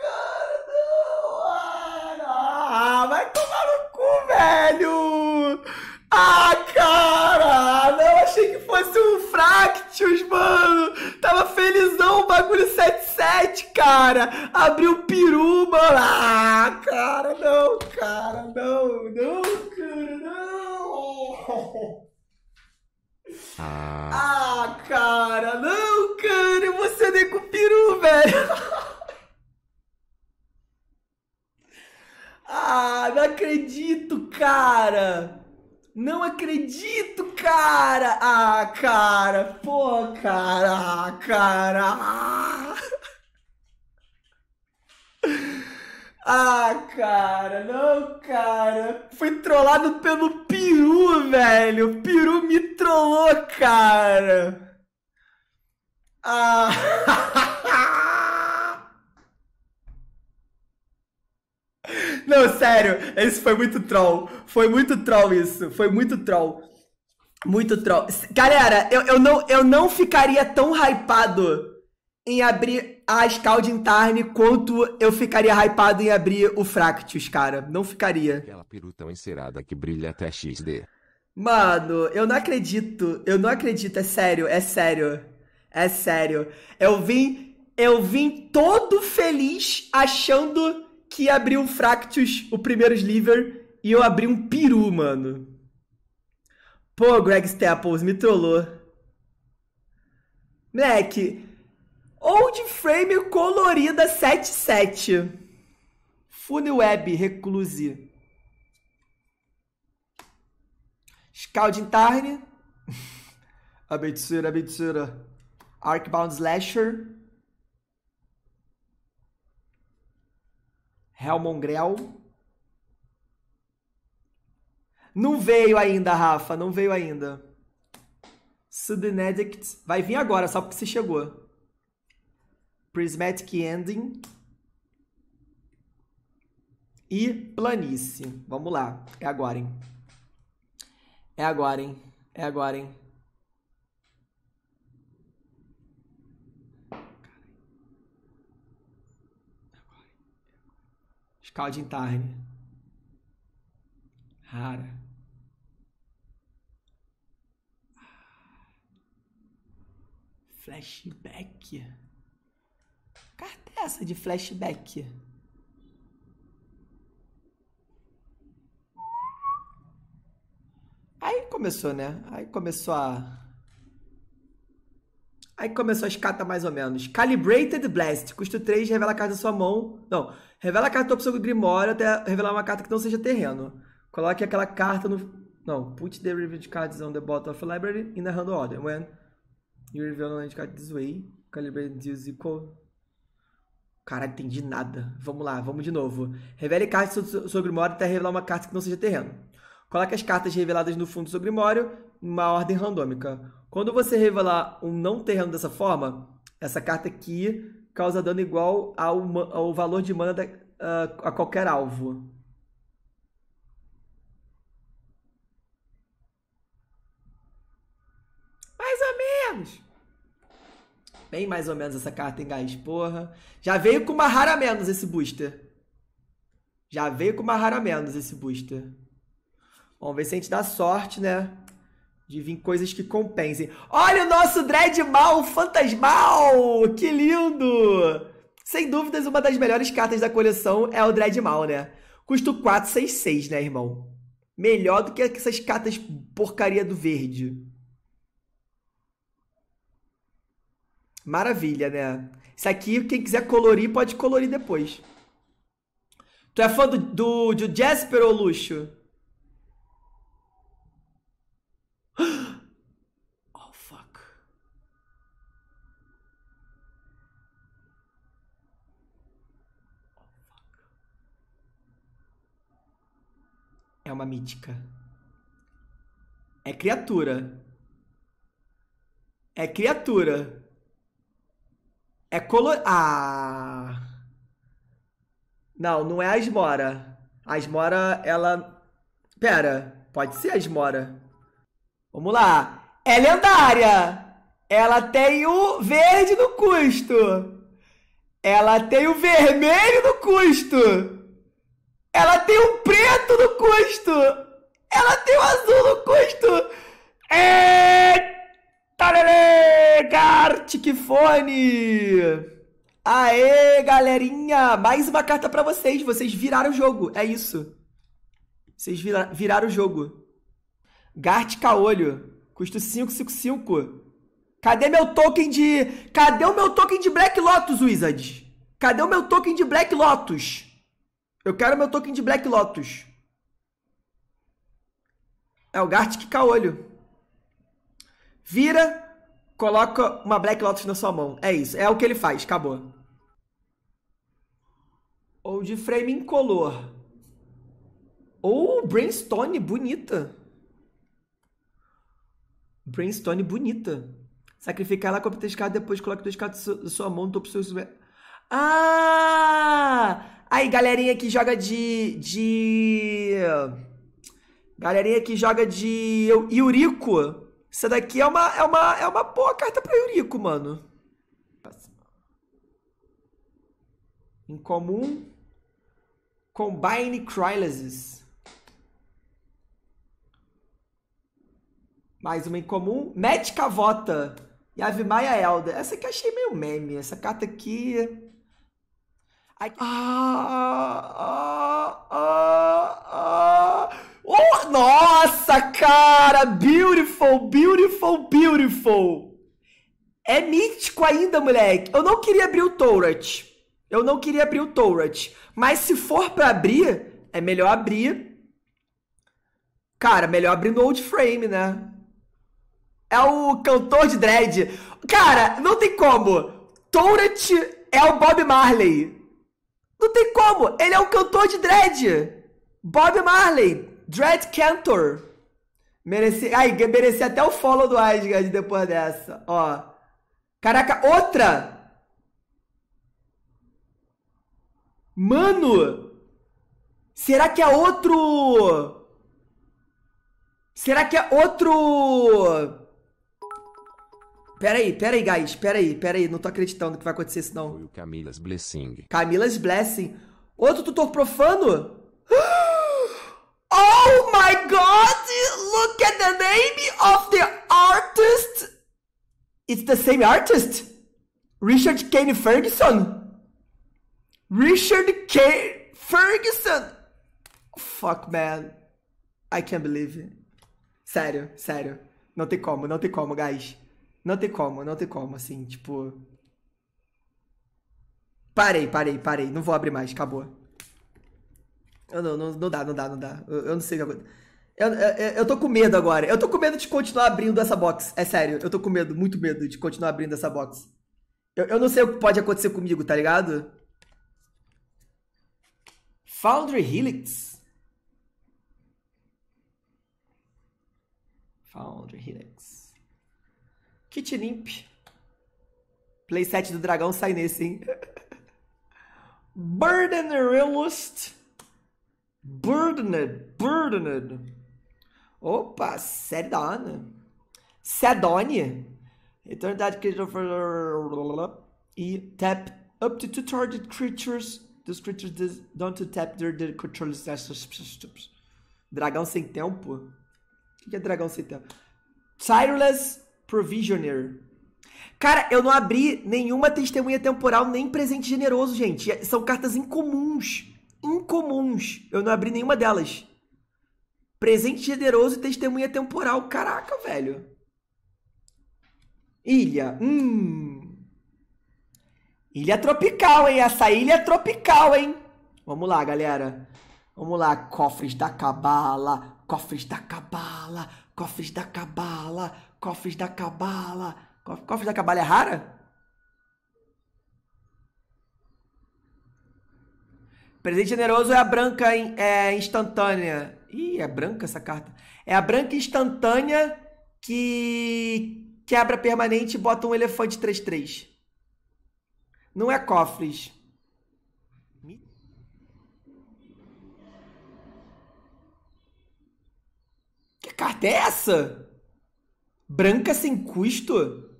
Cara, não! Ah, vai tomar no cu, velho! Ah, cara! Não, achei que fosse um fraco! Celestials, mano! Tava felizão o bagulho 77, cara! Abriu peru, mano! Ah, cara, não, cara, não, não, cara, não! Ah, ah cara, não, cara, eu ceder com o peru, velho! Ah, não acredito, cara! Não acredito, cara! Ah, cara! Pô, cara! Ah, cara! Ah, cara! Não, cara! Fui trollado pelo peru, velho! O peru me trollou, cara! Ah! Não, sério, isso foi muito troll. Foi muito troll isso. Foi muito troll. Muito troll. Galera, eu, eu, não, eu não ficaria tão hypado em abrir a Scalding Tarn quanto eu ficaria hypado em abrir o Fractus, cara. Não ficaria. Aquela peru tão encerada que brilha até XD. Mano, eu não acredito. Eu não acredito. É sério, é sério. É sério. Eu vim. Eu vim todo feliz achando que abriu um Fractus, o primeiro Sliver, e eu abri um peru, mano. Pô, Greg Staples, me trollou. Moleque, old frame colorida 77. Full web recluse. Scalding Tarn. Abençoeira, abençoeira. Arcbound Slasher. Helmongrel Não veio ainda, Rafa, não veio ainda. Subnedict vai vir agora, só porque você chegou. Prismatic Ending. E planície. Vamos lá. É agora, hein? É agora, hein? É agora, hein? Scalding Rara. Flashback. Carta é essa de flashback? Aí começou, né? Aí começou a. Aí começou a escata mais ou menos. Calibrated Blast. Custo 3, revela a carta da sua mão. Não. Revela a carta do opção Grimório até revelar uma carta que não seja terreno. Coloque aquela carta no. Não, put the revealed cards on the bottom of the library in the hand order. When you reveal the land card this way, calibrate is equal. Cara, entendi nada. Vamos lá, vamos de novo. Revele cartas sobre o Grimório até revelar uma carta que não seja terreno. Coloque as cartas reveladas no fundo do seu Grimório em uma ordem randômica. Quando você revelar um não terreno dessa forma, essa carta aqui causa dano igual ao, ao valor de mana da, uh, a qualquer alvo. Mais ou menos. Bem mais ou menos essa carta, em gás, Porra. Já veio com uma rara menos esse booster. Já veio com uma rara menos esse booster. Vamos ver se a gente dá sorte, né? de vir coisas que compensem. Olha o nosso Mal Fantasmal! Que lindo! Sem dúvidas, uma das melhores cartas da coleção é o Mal, né? Custo 466, né, irmão? Melhor do que essas cartas porcaria do verde. Maravilha, né? Isso aqui, quem quiser colorir, pode colorir depois. Tu é fã do, do, do Jasper ou Luxo? é uma mítica. É criatura. É criatura. É color. Ah! Não, não é a esmora. A esmora, ela. Pera, pode ser a esmora. Vamos lá. É lendária! Ela tem o verde no custo. Ela tem o vermelho no custo. Ela tem o um preto no custo! Ela tem o um azul no custo! Eita, lelê! Gartic Fone! Aê, galerinha! Mais uma carta para vocês. Vocês viraram o jogo. É isso. Vocês vira, viraram o jogo. Gart Caolho. Custo 555. Cadê meu token de... Cadê o meu token de Black Lotus, Wizard? Cadê o meu token de Black Lotus? Eu quero meu token de Black Lotus. É o Gartic Caolho. Vira, coloca uma Black Lotus na sua mão. É isso. É o que ele faz. Acabou. Ou de frame incolor. Ou Brainstone bonita. Brainstone bonita. Sacrificar ela com a depois coloca 2k na sua mão no topo do seu... Ah! Aí, galerinha que joga de. de. Galerinha que joga de. Yuriko. essa daqui é uma, é uma, é uma boa carta pra Yuriko, mano. Incomum. Combine Crylesis. Mais uma incomum. Magic vota. E Avimaia Elder. Essa aqui eu achei meio meme. Essa carta aqui. Ah ah, ah, ah, ah, oh, nossa, cara! Beautiful, beautiful, beautiful! É mítico ainda, moleque. Eu não queria abrir o Torret. Eu não queria abrir o Torret. Mas se for para abrir, é melhor abrir. Cara, melhor abrir no Old Frame, né? É o cantor de dread. Cara, não tem como. Torret é o Bob Marley. Não tem como! Ele é um cantor de dread! Bob Marley, dread cantor. Mereci, ai, mereci até o follow do Asgard depois dessa, ó. Caraca, outra! Mano! Será que é outro? Será que é outro? Peraí, peraí, guys, peraí, peraí. Não tô acreditando que vai acontecer isso, não. Foi o Camilas Blessing. Camilas Blessing. Outro tutor profano? Oh my god! Look at the name of the artist! It's the same artist? Richard Kane Ferguson? Richard Kane Ferguson! Fuck, man. I can't believe it. Sério, sério. Não tem como, não tem como, guys. Não tem como, não tem como, assim, tipo. Parei, parei, parei. Não vou abrir mais, acabou. não, não, não dá, não dá, não dá. Eu, eu não sei o que aconteceu. Eu, eu, eu, tô com medo agora. Eu tô com medo de continuar abrindo essa box. É sério, eu tô com medo, muito medo de continuar abrindo essa box. Eu, eu não sei o que pode acontecer comigo, tá ligado? Foundry Helix. Foundry Helix. Kit Limp. Playset do Dragão sai nesse, hein? Burden Realist. Burdened, Burdened. Opa, Sedona. Sedone. Eternidade that creature E tap up to two target creatures. Those creatures don't tap their, their Dragão sem tempo? O que é dragão sem tempo? Tireless Provisioner. Cara, eu não abri nenhuma testemunha temporal, nem presente generoso, gente. São cartas incomuns. Incomuns. Eu não abri nenhuma delas. Presente generoso e testemunha temporal. Caraca, velho. Ilha. Hum. Ilha tropical, hein? Essa ilha é tropical, hein? Vamos lá, galera. Vamos lá, cofres da cabala cofres da cabala, cofres da cabala, cofres da cabala. Cofres da cabala é rara? Presente generoso é a branca é, instantânea. Ih, é branca essa carta. É a branca instantânea que quebra permanente e bota um elefante 3-3. Não é cofres. carta é essa? Branca sem custo?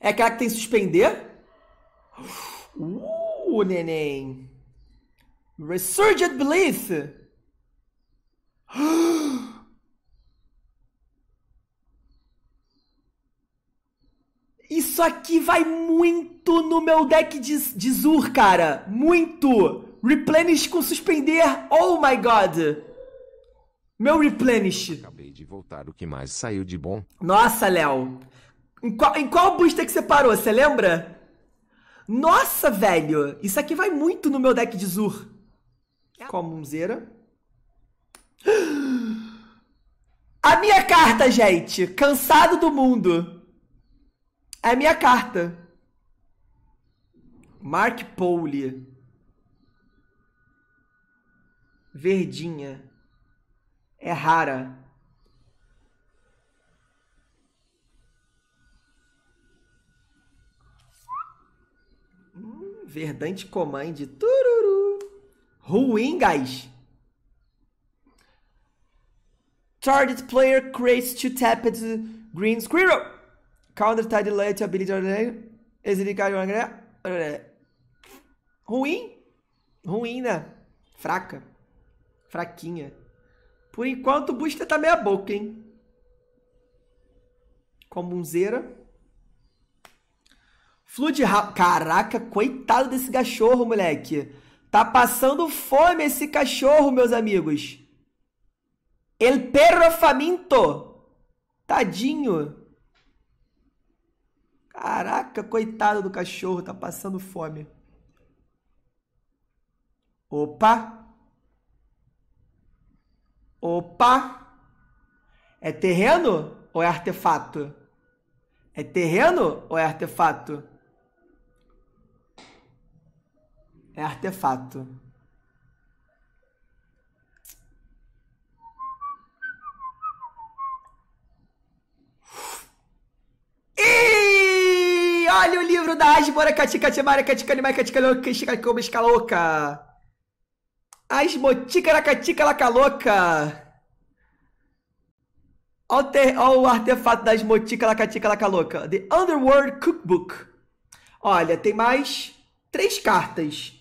É aquela que tem suspender? Uh, neném. Resurgent Belief. Isso aqui vai muito no meu deck de, de Zur, cara. Muito. Replenish com suspender. Oh my god. Meu replenish. Acabei de voltar o que mais saiu de bom. Nossa, Léo. Em qual, em qual booster que você parou, você lembra? Nossa, velho. Isso aqui vai muito no meu deck de Zur. Comunzeira. A minha carta, gente. Cansado do mundo. É a minha carta. Mark Pole. Verdinha é rara. Hum, Verdante Command. Tururu. Ruim, guys. Target player creates two tapped green squirrel. Counter tide light ability ordinary. Exilicar Ruim. Ruim, né? Fraca. Fraquinha. Por enquanto, o Booster tá meia boca, hein? Com a bunzeira. Flu de Caraca, coitado desse cachorro, moleque. Tá passando fome esse cachorro, meus amigos. El perro faminto. Tadinho. Caraca, coitado do cachorro, tá passando fome. Opa! Opa! É terreno ou é artefato? É terreno ou é artefato? É artefato. E olha o livro da Asbora Katika Timara Katika Nimai Katika Katika Katika Katika as moticaracatica louca. Olha o artefato das Lacatica louca. The Underworld Cookbook. Olha, tem mais três cartas.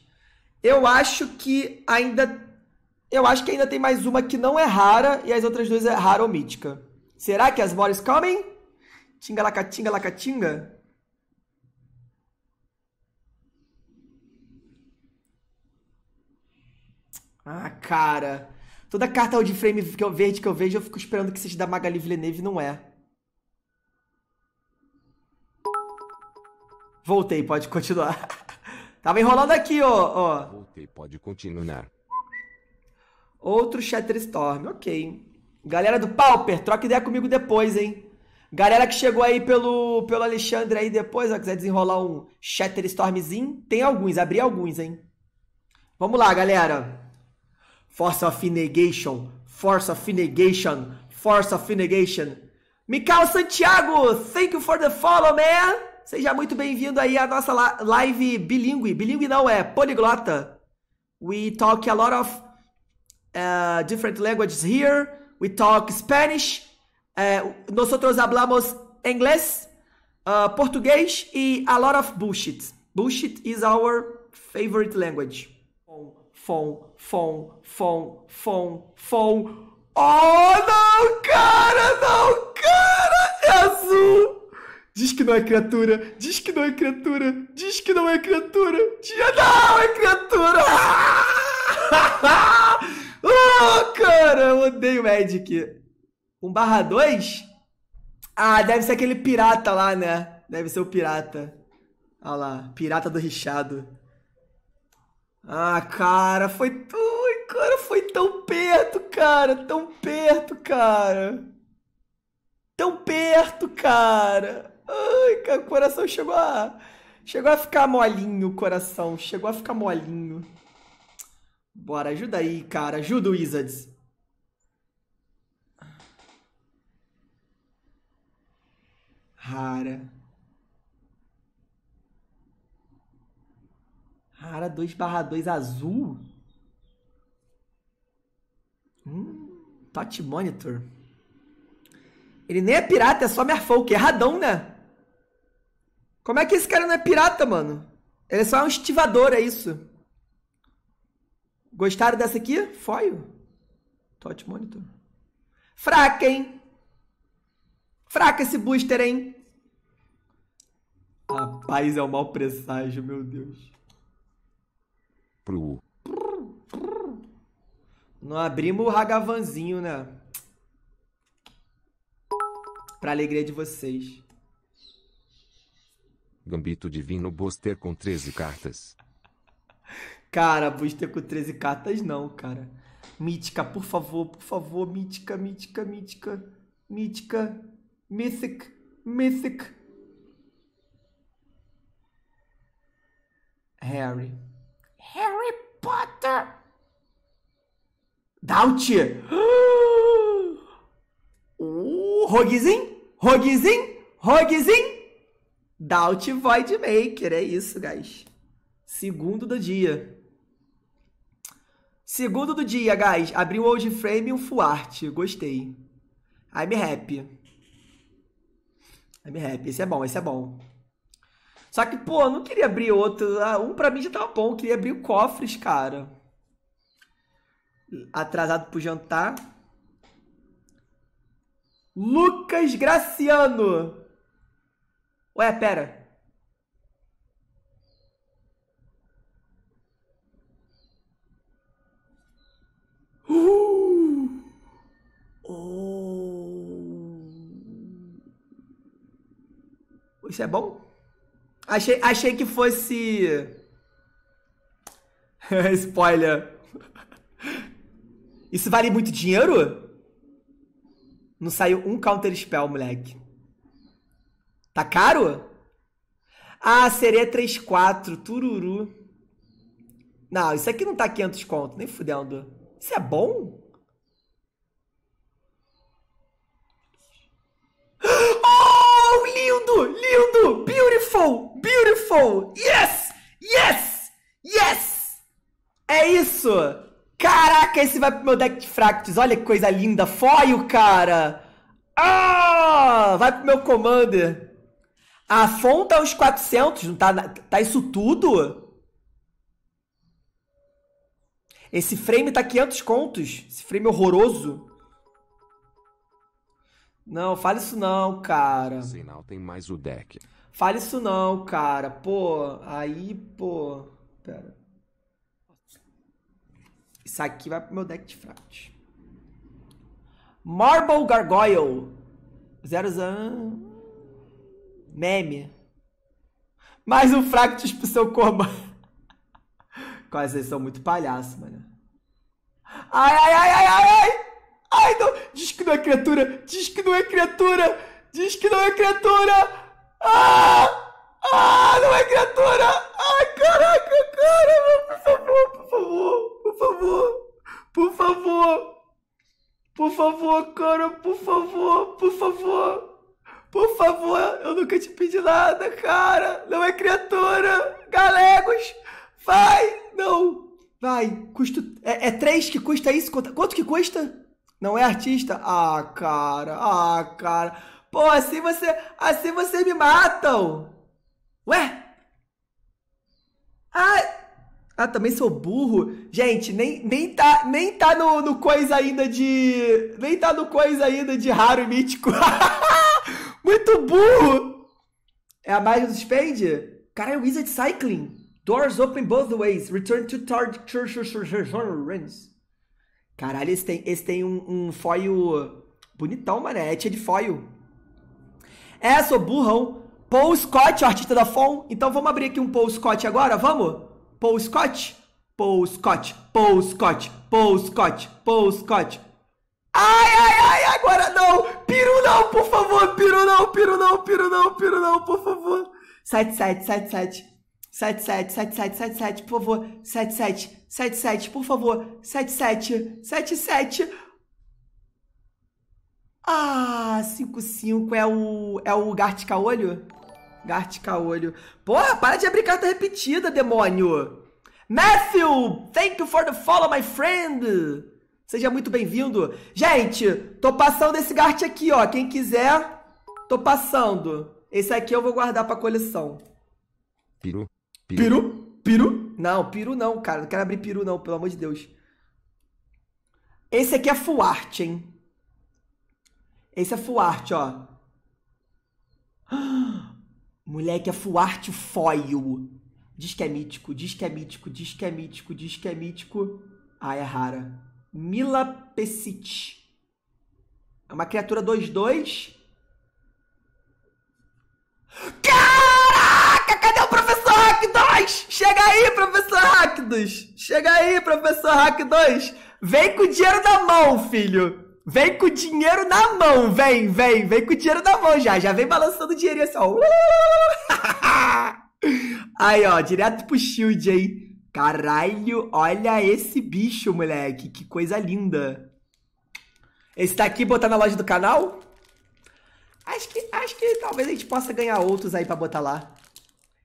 Eu acho que ainda. Eu acho que ainda tem mais uma que não é rara e as outras duas é rara ou mítica. Será que as Morris comem? Tinga lacatinga lacatinga? Ah, cara. Toda carta de frame que eu, verde que eu vejo, eu fico esperando que seja da Magali Villeneuve, não é. Voltei, pode continuar. Tava enrolando aqui, ó, Voltei, pode continuar. Outro Shatterstorm, ok. Galera do Pauper, troca ideia comigo depois, hein? Galera que chegou aí pelo, pelo Alexandre aí depois, ó, quiser desenrolar um Shatterstormzinho, tem alguns, abri alguns, hein? Vamos lá, galera. Force of Negation, Force of Negation, Force of Negation. Mical Santiago, thank you for the follow, man. Seja muito bem-vindo aí à nossa live bilíngue. Bilíngue não, é poliglota. We talk a lot of uh, different languages here. We talk Spanish. Uh, nosotros hablamos inglês, uh, português e a lot of bullshit. Bullshit is our favorite language. Fon, fom, fom, fom, fom, fom. Oh, não, cara, não, cara, é azul. Diz que não é criatura, diz que não é criatura, diz que não é criatura, diz... não é criatura. oh, cara, eu odeio Magic. Um barra 2? Ah, deve ser aquele pirata lá, né? Deve ser o pirata. Olha lá, pirata do Richado. Ah, cara, foi tão. Cara, foi tão perto, cara. Tão perto, cara. Tão perto, cara. Ai, cara, o coração chegou a. Chegou a ficar molinho o coração. Chegou a ficar molinho. Bora, ajuda aí, cara. Ajuda o Wizards. Rara. Rara 2 barra 2 azul. Hum, Touch Monitor. Ele nem é pirata, é só Merfolk. É erradão, né? Como é que esse cara não é pirata, mano? Ele só é um estivador, é isso. Gostaram dessa aqui? Foil. Touch Monitor. Fraca, hein? Fraca esse booster, hein? Rapaz, é um mau presságio, meu Deus pro. Não abrimos o ragavanzinho, né? Pra alegria de vocês. Gambito Divino Booster com 13 cartas. Cara, Booster com 13 cartas não, cara. Mítica, por favor, por favor. Mítica, mítica, mítica. Mítica. Mythic, Mythic. Harry. Harry Potter! Doubt! Uh, Roguezinho? Roguezinho? Rogzin! Doubt Void Maker, é isso, guys. Segundo do dia. Segundo do dia, guys. Abri o old frame e um full art. Gostei. I'm happy. I'm happy. Esse é bom, esse é bom. Só que, pô, eu não queria abrir outro. Ah, um pra mim já tava bom, eu queria abrir o cofres, cara. Atrasado pro jantar. Lucas Graciano. Ué, pera. Uh! Oh. Isso é bom? Achei, achei que fosse. Spoiler. Isso vale muito dinheiro? Não saiu um counter spell, moleque. Tá caro? Ah, seria 3-4, tururu. Não, isso aqui não tá 500 conto, nem fudendo. Isso é bom? Lindo, lindo, beautiful, beautiful. Yes, yes, yes. É isso. Caraca, esse vai pro meu deck de fractos. Olha que coisa linda. Foil, cara. Ah, vai pro meu commander. A fonte tá 400, não tá, tá isso tudo? Esse frame tá 500 contos. Esse frame horroroso. Não, fala isso não, cara. Sinal tem mais o deck. Fala isso não, cara. Pô, aí, pô. Pera. Isso aqui vai pro meu deck de fraude. Marble Gargoyle. Zero zan. Meme. Mais um Fractus pro seu comando. Quase vocês são muito palhaço, mano. Ai, ai, ai, ai, ai, ai! Ai, não! Diz que não é criatura! Diz que não é criatura! Diz que não é criatura! Ah! Ah, não é criatura! Ai, caraca, cara! Por favor, por favor, por favor! Por favor! Por favor, cara, por favor, por favor! Por favor, eu nunca te pedi nada, cara! Não é criatura! Galegos! Vai! Não! Vai! Custo... É, é três que custa isso? Quanto que custa? Não é artista? Ah, cara, ah, cara. Pô, assim você, assim você me matam. Ué? Ah, ah, também sou burro. Gente, nem, nem tá, nem tá no, no coisa ainda de, nem tá no coisa ainda de raro e mítico. Muito burro. É a magia do Spade? Cara, é Wizard Cycling. Doors open both ways. Return to target. Caralho, esse tem, esse tem um, um foil bonitão, mano. É de foil. É, sou burrão. Paul Scott, artista da FON. Então vamos abrir aqui um Paul Scott agora, vamos? Paul Scott? Paul Scott, Paul Scott, Paul Scott, Paul Scott. Ai, ai, ai, agora não! Piru não, por favor! Piru não, piru não, piru não, piru não, por favor! Site, site, site, site. 77, 77, 77, por favor, 77, 77, por favor, 77, 77. Ah, 55 é o é o Gart Caolho? Gart Caolho. Porra, para de abrir carta repetida, demônio. Matthew, thank you for the follow, my friend. Seja muito bem-vindo. Gente, tô passando esse Gart aqui, ó. Quem quiser, tô passando. Esse aqui eu vou guardar pra coleção. Piru, Piru, Piru. Não, Piru não, cara. Não quero abrir Piru não, pelo amor de Deus. Esse aqui é full art, hein? Esse é full art, ó. Moleque, é full art foil. Diz que é mítico, diz que é mítico, diz que é mítico, diz que é mítico. Ah, é rara. Mila Pessit. É uma criatura 2-2. Cara! Hack 2! Chega aí, professor Hack 2! Chega aí, professor Hack 2! Vem com o dinheiro na mão, filho! Vem com o dinheiro na mão, vem, vem, vem com o dinheiro na mão já, já vem balançando o dinheirinho assim, ó. Aí, ó, direto pro shield, hein? Caralho, olha esse bicho, moleque, que coisa linda. Esse daqui tá botar na loja do canal? Acho que, acho que talvez a gente possa ganhar outros aí pra botar lá.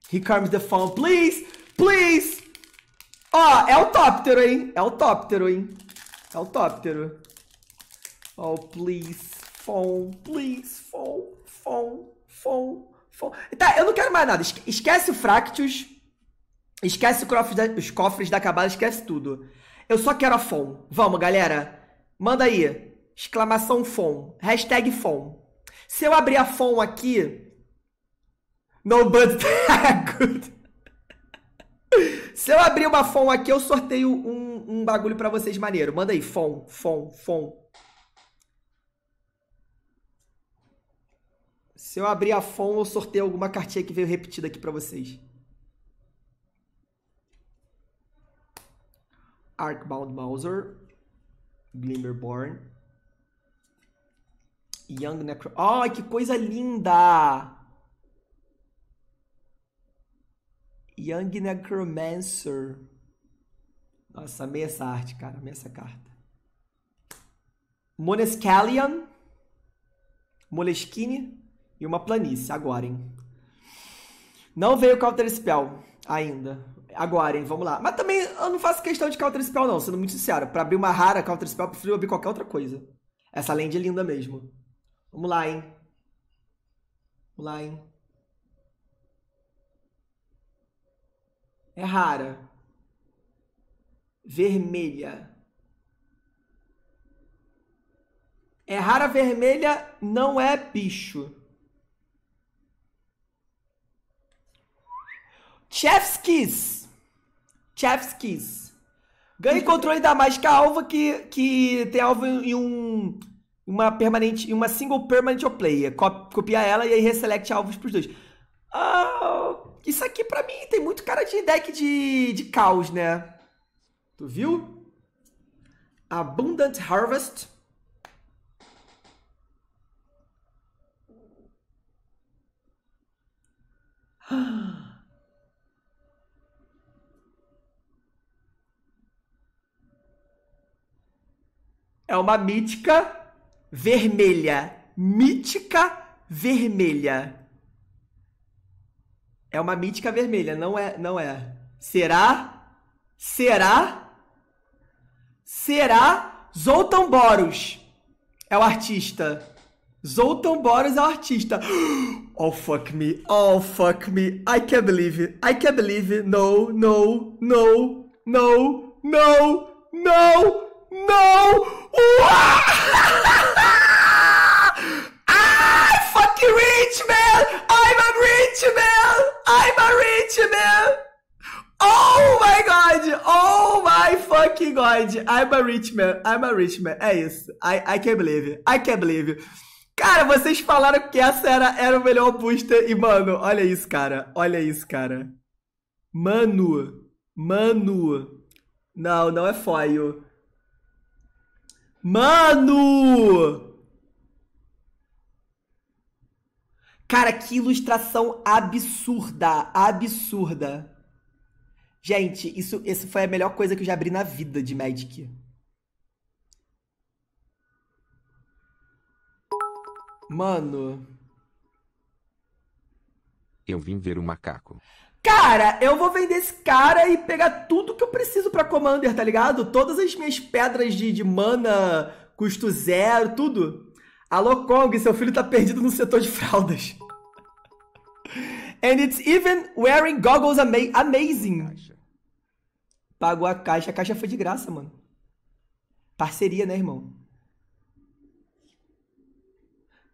Here comes the phone, please! Please! Ó, oh, é o tóptero, hein? É o tóptero, hein? É o tóptero. Oh, please, phone, please, phone, phone, phone, phone. Tá, eu não quero mais nada. Esquece o Fractus. Esquece da, os cofres da cabala, esquece tudo. Eu só quero a phone. Vamos, galera. Manda aí. Exclamação phone. Hashtag phone. Se eu abrir a phone aqui, no but tá good. Se eu abrir uma FOM aqui, eu sorteio um, um bagulho para vocês maneiro. Manda aí, FOM, FOM, FOM. Se eu abrir a FOM, eu sorteio alguma cartinha que veio repetida aqui para vocês. Arkbound Bowser, Glimmerborn, Young Necro... Ai, oh, que coisa linda! Young Necromancer. Nossa, amei essa arte, cara. Amei essa carta. Monescalion. Moleskine. E uma planície, agora, hein? Não veio Counter Spell ainda. Agora, hein? Vamos lá. Mas também eu não faço questão de Counter Spell, não, sendo muito sincero. Pra abrir uma rara Counter Spell, eu prefiro abrir qualquer outra coisa. Essa lenda é linda mesmo. Vamos lá, hein? Vamos lá, hein? é rara. Vermelha. É rara vermelha, não é bicho. Chef's Kiss. Chef's Kiss. Ganhe então controle da mágica alva que, que tem alvo em um uma permanente, uma single permanent player. Copia ela e aí reselect alvos pros dois. Oh. Isso aqui, para mim, tem muito cara de deck de, de caos, né? Tu viu? Abundant Harvest. É uma mítica vermelha. Mítica vermelha. É uma mítica vermelha, não é, não é. Será? Será? Será Zoltan Boros? É o artista. Zoltan Boros é o artista. Oh fuck me, oh fuck me. I can't believe it. I can't believe it. No, no, no, no, no, no, no. Uau! I'm fucking rich man! I'm a rich man! I'm a rich man! Oh my god! Oh my fucking god! I'm a rich man! I'm a rich man! É isso. I, I can't believe. I can't believe. Cara, vocês falaram que essa era, era o melhor booster. E, mano, olha isso, cara. Olha isso, cara. Mano. Mano. Não, não é foil. Mano! Cara, que ilustração absurda, absurda. Gente, isso, isso foi a melhor coisa que eu já abri na vida de Magic. Mano. Eu vim ver o macaco. Cara, eu vou vender esse cara e pegar tudo que eu preciso pra Commander, tá ligado? Todas as minhas pedras de, de mana, custo zero, tudo. Alô, Kong, seu filho tá perdido no setor de fraldas. And it's even wearing goggles ama amazing. Pagou a caixa. A caixa foi de graça, mano. Parceria, né, irmão?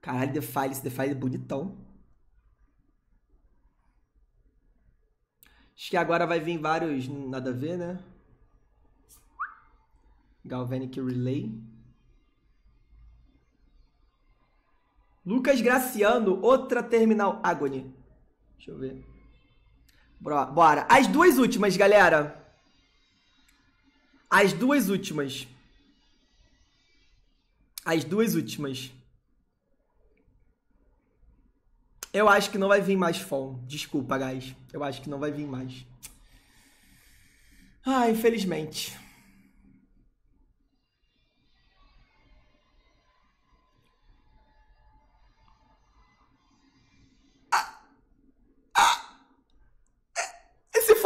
Caralho, The File. Esse The é bonitão. Acho que agora vai vir vários nada a ver, né? Galvanic Relay. Lucas Graciano, outra terminal Agony. Deixa eu ver. Bora. As duas últimas, galera. As duas últimas. As duas últimas. Eu acho que não vai vir mais Fall. Desculpa, guys. Eu acho que não vai vir mais. Ah, infelizmente.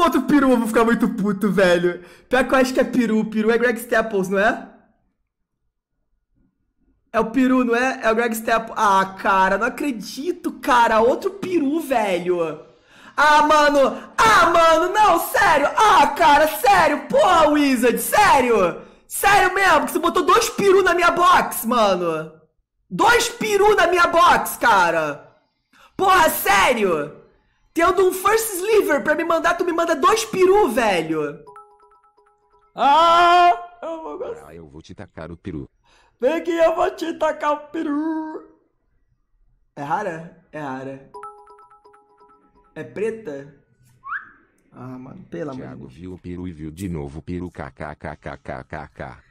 outro peru, eu vou ficar muito puto, velho. Pior que eu acho que é peru. Peru é Greg Staples, não é? É o peru, não é? É o Greg Staples. Ah, cara, não acredito, cara. Outro peru, velho. Ah, mano. Ah, mano, não, sério. Ah, cara, sério. Porra, Wizard, sério. Sério mesmo, que você botou dois peru na minha box, mano. Dois peru na minha box, cara. Porra, sério. Tendo um first sliver pra me mandar, tu me manda dois peru, velho. Ah, eu vou ah, gostar. Ah, eu vou te tacar o peru. Vem que eu vou te tacar o peru. É rara? É rara. É preta? Ah, mano, pelo amor de Deus. Thiago viu o peru e viu de novo o peru kkkkkkk.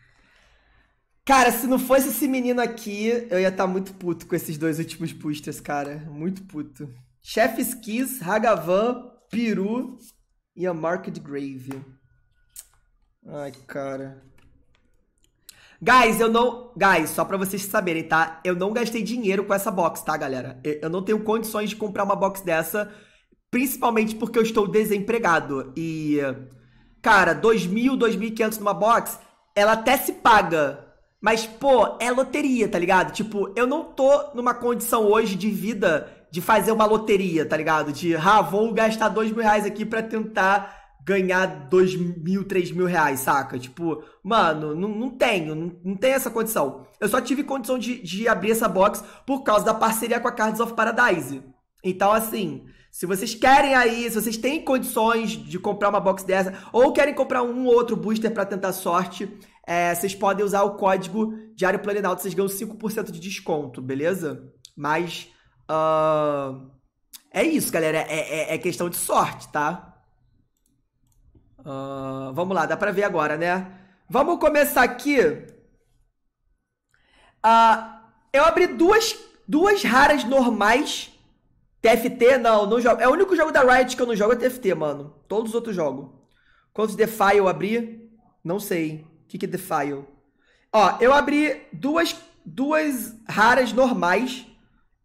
Cara, se não fosse esse menino aqui, eu ia estar tá muito puto com esses dois últimos boosters, cara. Muito puto. Chef's Kiss, Hagavan, Peru e a Market Grave. Ai, cara. Guys, eu não. Guys, só pra vocês saberem, tá? Eu não gastei dinheiro com essa box, tá, galera? Eu não tenho condições de comprar uma box dessa, principalmente porque eu estou desempregado. E. Cara, 2.000, 2.500 numa box, ela até se paga. Mas, pô, é loteria, tá ligado? Tipo, eu não tô numa condição hoje de vida de fazer uma loteria, tá ligado? De, ah, vou gastar dois mil reais aqui pra tentar ganhar dois mil, três mil reais, saca? Tipo, mano, não, não tenho, não, não tenho essa condição. Eu só tive condição de, de abrir essa box por causa da parceria com a Cards of Paradise. Então, assim, se vocês querem aí, se vocês têm condições de comprar uma box dessa, ou querem comprar um ou outro booster para tentar sorte, é, vocês podem usar o código Diário Planalto, vocês ganham 5% de desconto, beleza? Mas Uh, é isso, galera. É, é, é, questão de sorte, tá? Uh, vamos lá, dá pra ver agora, né? Vamos começar aqui. Uh, eu abri duas, duas raras normais. TFT, não, não jogo. É o único jogo da Riot que eu não jogo é TFT, mano. Todos os outros jogos. Quantos Defile eu abri? Não sei. O que, que é Defile? Ó, eu abri duas, duas raras normais.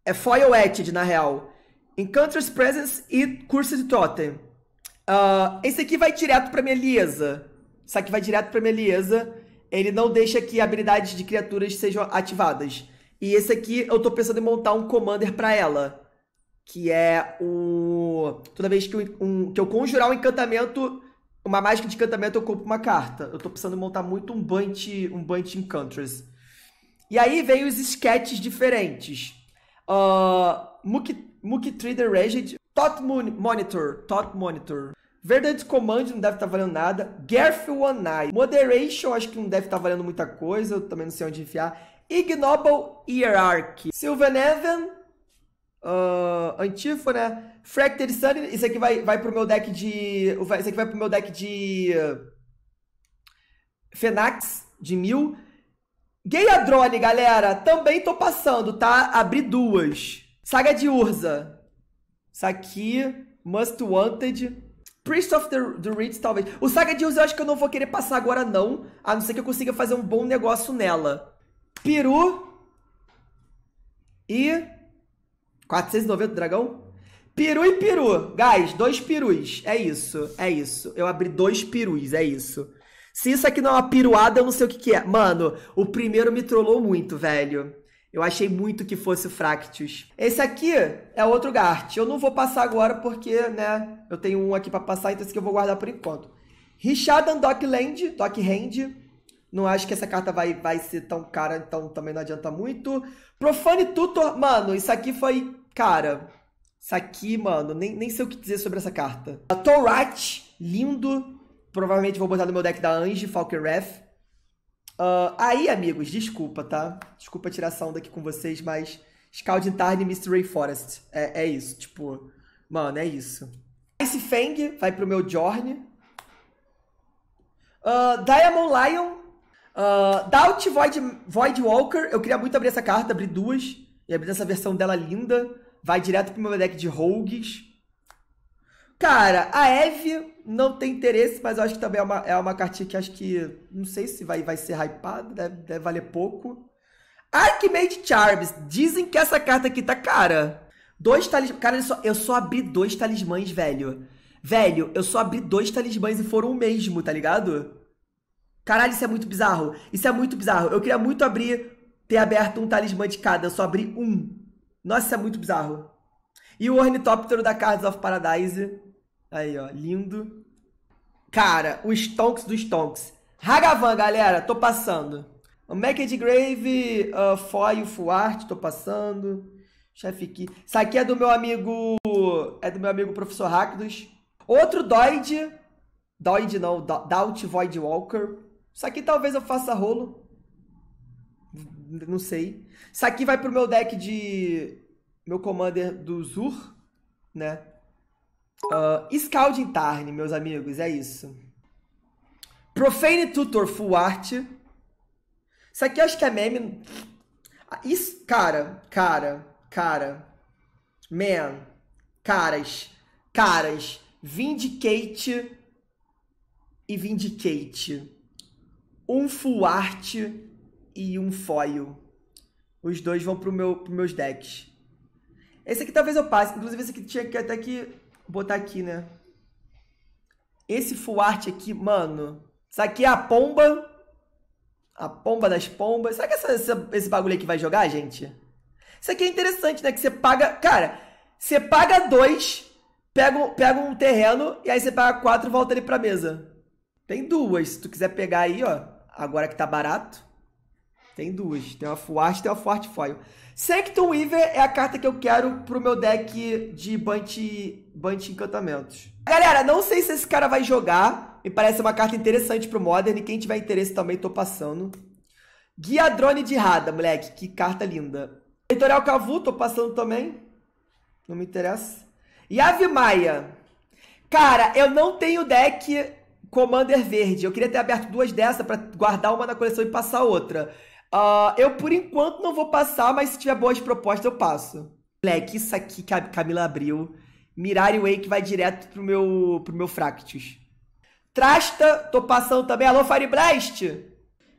É Foil Etched, na real. Encounters Presence e Curso de Totem. Uh, esse aqui vai direto pra minha Liesa. Isso aqui vai direto pra minha Liesa. Ele não deixa que habilidades de criaturas sejam ativadas. E esse aqui eu tô pensando em montar um Commander pra ela. Que é o. Toda vez que, eu, um, que eu conjurar um encantamento, uma mágica de encantamento, eu compro uma carta. Eu tô pensando em montar muito um Bunch, um bunch Encounters. E aí vem os sketches diferentes. Uh, Mook Trader Regent, Tot Monitor, Tot Monitor. Verdade Command não deve estar tá valendo nada. Garf One Eye. Moderation acho que não deve estar tá valendo muita coisa. Eu também não sei onde enfiar. Ignoble Hierarchy. Sylvan Evan. Uh, Antífona. Né? Fractured Sun. Isso aqui vai, vai pro meu deck de. Isso aqui vai pro meu deck de. Fenax de mil. Gayadrone, é galera, também tô passando, tá? Abri duas. Saga de Urza. Isso aqui, Must Wanted. Priest of the, the Reeds, talvez. O Saga de Urza eu acho que eu não vou querer passar agora, não. A não ser que eu consiga fazer um bom negócio nela. Peru. E... 490 dragão? Peru e peru. Guys, dois perus. É isso, é isso. Eu abri dois perus, é isso. Se isso aqui não é uma piruada, eu não sei o que, que é. Mano, o primeiro me trollou muito, velho. Eu achei muito que fosse o Fractus. Esse aqui é outro Gart. Eu não vou passar agora porque, né, eu tenho um aqui para passar, então esse aqui eu vou guardar por enquanto. Richard Dockland, Dockhand. Não acho que essa carta vai, vai ser tão cara, então também não adianta muito. Profane Tutor. Mano, isso aqui foi. Cara, isso aqui, mano, nem, nem sei o que dizer sobre essa carta. Torat, lindo. Provavelmente vou botar no meu deck da Ange, Falker Wrath. Uh, aí, amigos, desculpa, tá? Desculpa tirar essa onda aqui com vocês, mas Scalding Tarn e Mystery Forest. É, é isso, tipo... Mano, é isso. Ice Fang vai pro meu Jorn. Uh, Diamond Lion. Uh, Doubt Void, Void Walker. Eu queria muito abrir essa carta, abrir duas. E abrir essa versão dela linda. Vai direto pro meu deck de Rogues. Cara, a Eve não tem interesse, mas eu acho que também é uma, é uma cartinha que acho que. Não sei se vai, vai ser hypada, deve, deve valer pouco. Archmage Charms. Dizem que essa carta aqui tá cara. Dois talismãs. Cara, eu só, eu só abri dois talismãs, velho. Velho, eu só abri dois talismãs e foram o mesmo, tá ligado? Caralho, isso é muito bizarro. Isso é muito bizarro. Eu queria muito abrir, ter aberto um talismã de cada. Eu só abri um. Nossa, isso é muito bizarro. E o Ornitóptero da Cards of Paradise Aí, ó, lindo. Cara, o Stonks do Stonks. Hagavan, galera, tô passando. O Macked Grave, uh, Foy, o Fuarte, tô passando. Chefe aqui. Isso aqui é do meu amigo. É do meu amigo professor Rakdos. Outro Doid. Doid não, Doubt Void Walker. Isso aqui talvez eu faça rolo. Não sei. Isso aqui vai pro meu deck de. Meu commander do Zur, né? Uh, Scalding Tarn, meus amigos, é isso. Profane Tutor Full Art. Isso aqui eu acho que é meme. Ah, isso, cara, cara, cara. Man, caras, caras. Vindicate e Vindicate. Um Full Art e um Foil. Os dois vão pro meu, pros meus decks. Esse aqui talvez eu passe. Inclusive, esse aqui tinha que até que Vou botar aqui, né? Esse full art aqui, mano. Isso aqui é a pomba. A pomba das pombas. Sabe essa, essa, esse bagulho aqui vai jogar, gente? Isso aqui é interessante, né? Que você paga. Cara, você paga dois, pega, pega um terreno e aí você paga quatro e volta ele pra mesa. Tem duas. Se tu quiser pegar aí, ó. Agora que tá barato. Tem duas. Tem uma Fuarte e tem uma Forte Foil. Sanctum Weaver é a carta que eu quero pro meu deck de Bunch Bunch Encantamentos. Galera, não sei se esse cara vai jogar. Me parece uma carta interessante pro Modern. E quem tiver interesse também, tô passando. Guia Drone de Rada, moleque. Que carta linda. Editorial Cavu, tô passando também. Não me interessa. Yave Maia. Cara, eu não tenho deck Commander verde. Eu queria ter aberto duas dessas para guardar uma na coleção e passar outra. Uh, eu, por enquanto, não vou passar, mas se tiver boas propostas, eu passo. Moleque, isso aqui que a Camila abriu Mirari Wake vai direto pro meu, pro meu Fractus. Trasta, tô passando também. Alô, Fireblast!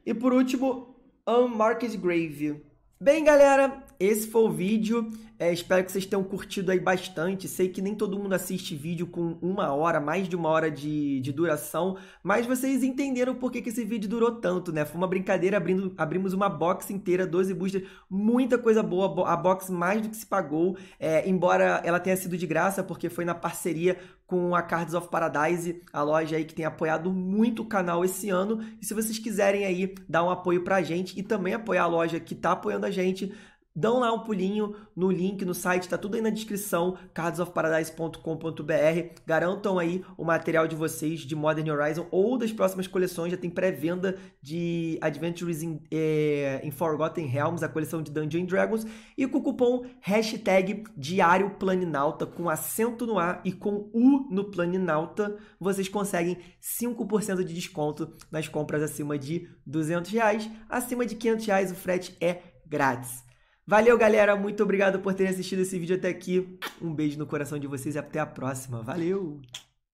E por último, Unmarked Grave. Bem, galera, esse foi o vídeo. É, espero que vocês tenham curtido aí bastante. Sei que nem todo mundo assiste vídeo com uma hora, mais de uma hora de, de duração, mas vocês entenderam por que, que esse vídeo durou tanto, né? Foi uma brincadeira, abrindo, abrimos uma box inteira, 12 boosters, muita coisa boa, a box mais do que se pagou, é, embora ela tenha sido de graça, porque foi na parceria com a Cards of Paradise, a loja aí que tem apoiado muito o canal esse ano. E se vocês quiserem aí dar um apoio pra gente e também apoiar a loja que tá apoiando a gente, dão lá um pulinho no link no site, tá tudo aí na descrição, cardsofparadise.com.br. Garantam aí o material de vocês de Modern Horizon ou das próximas coleções, já tem pré-venda de Adventures in, eh, in, Forgotten Realms, a coleção de Dungeons Dragons, e com o cupom hashtag Diário Planinauta, com acento no A e com U no Planinauta, vocês conseguem 5% de desconto nas compras acima de 200 reais. Acima de 500 reais o frete é grátis. Valeu, galera. Muito obrigado por terem assistido esse vídeo até aqui. Um beijo no coração de vocês e até a próxima. Valeu!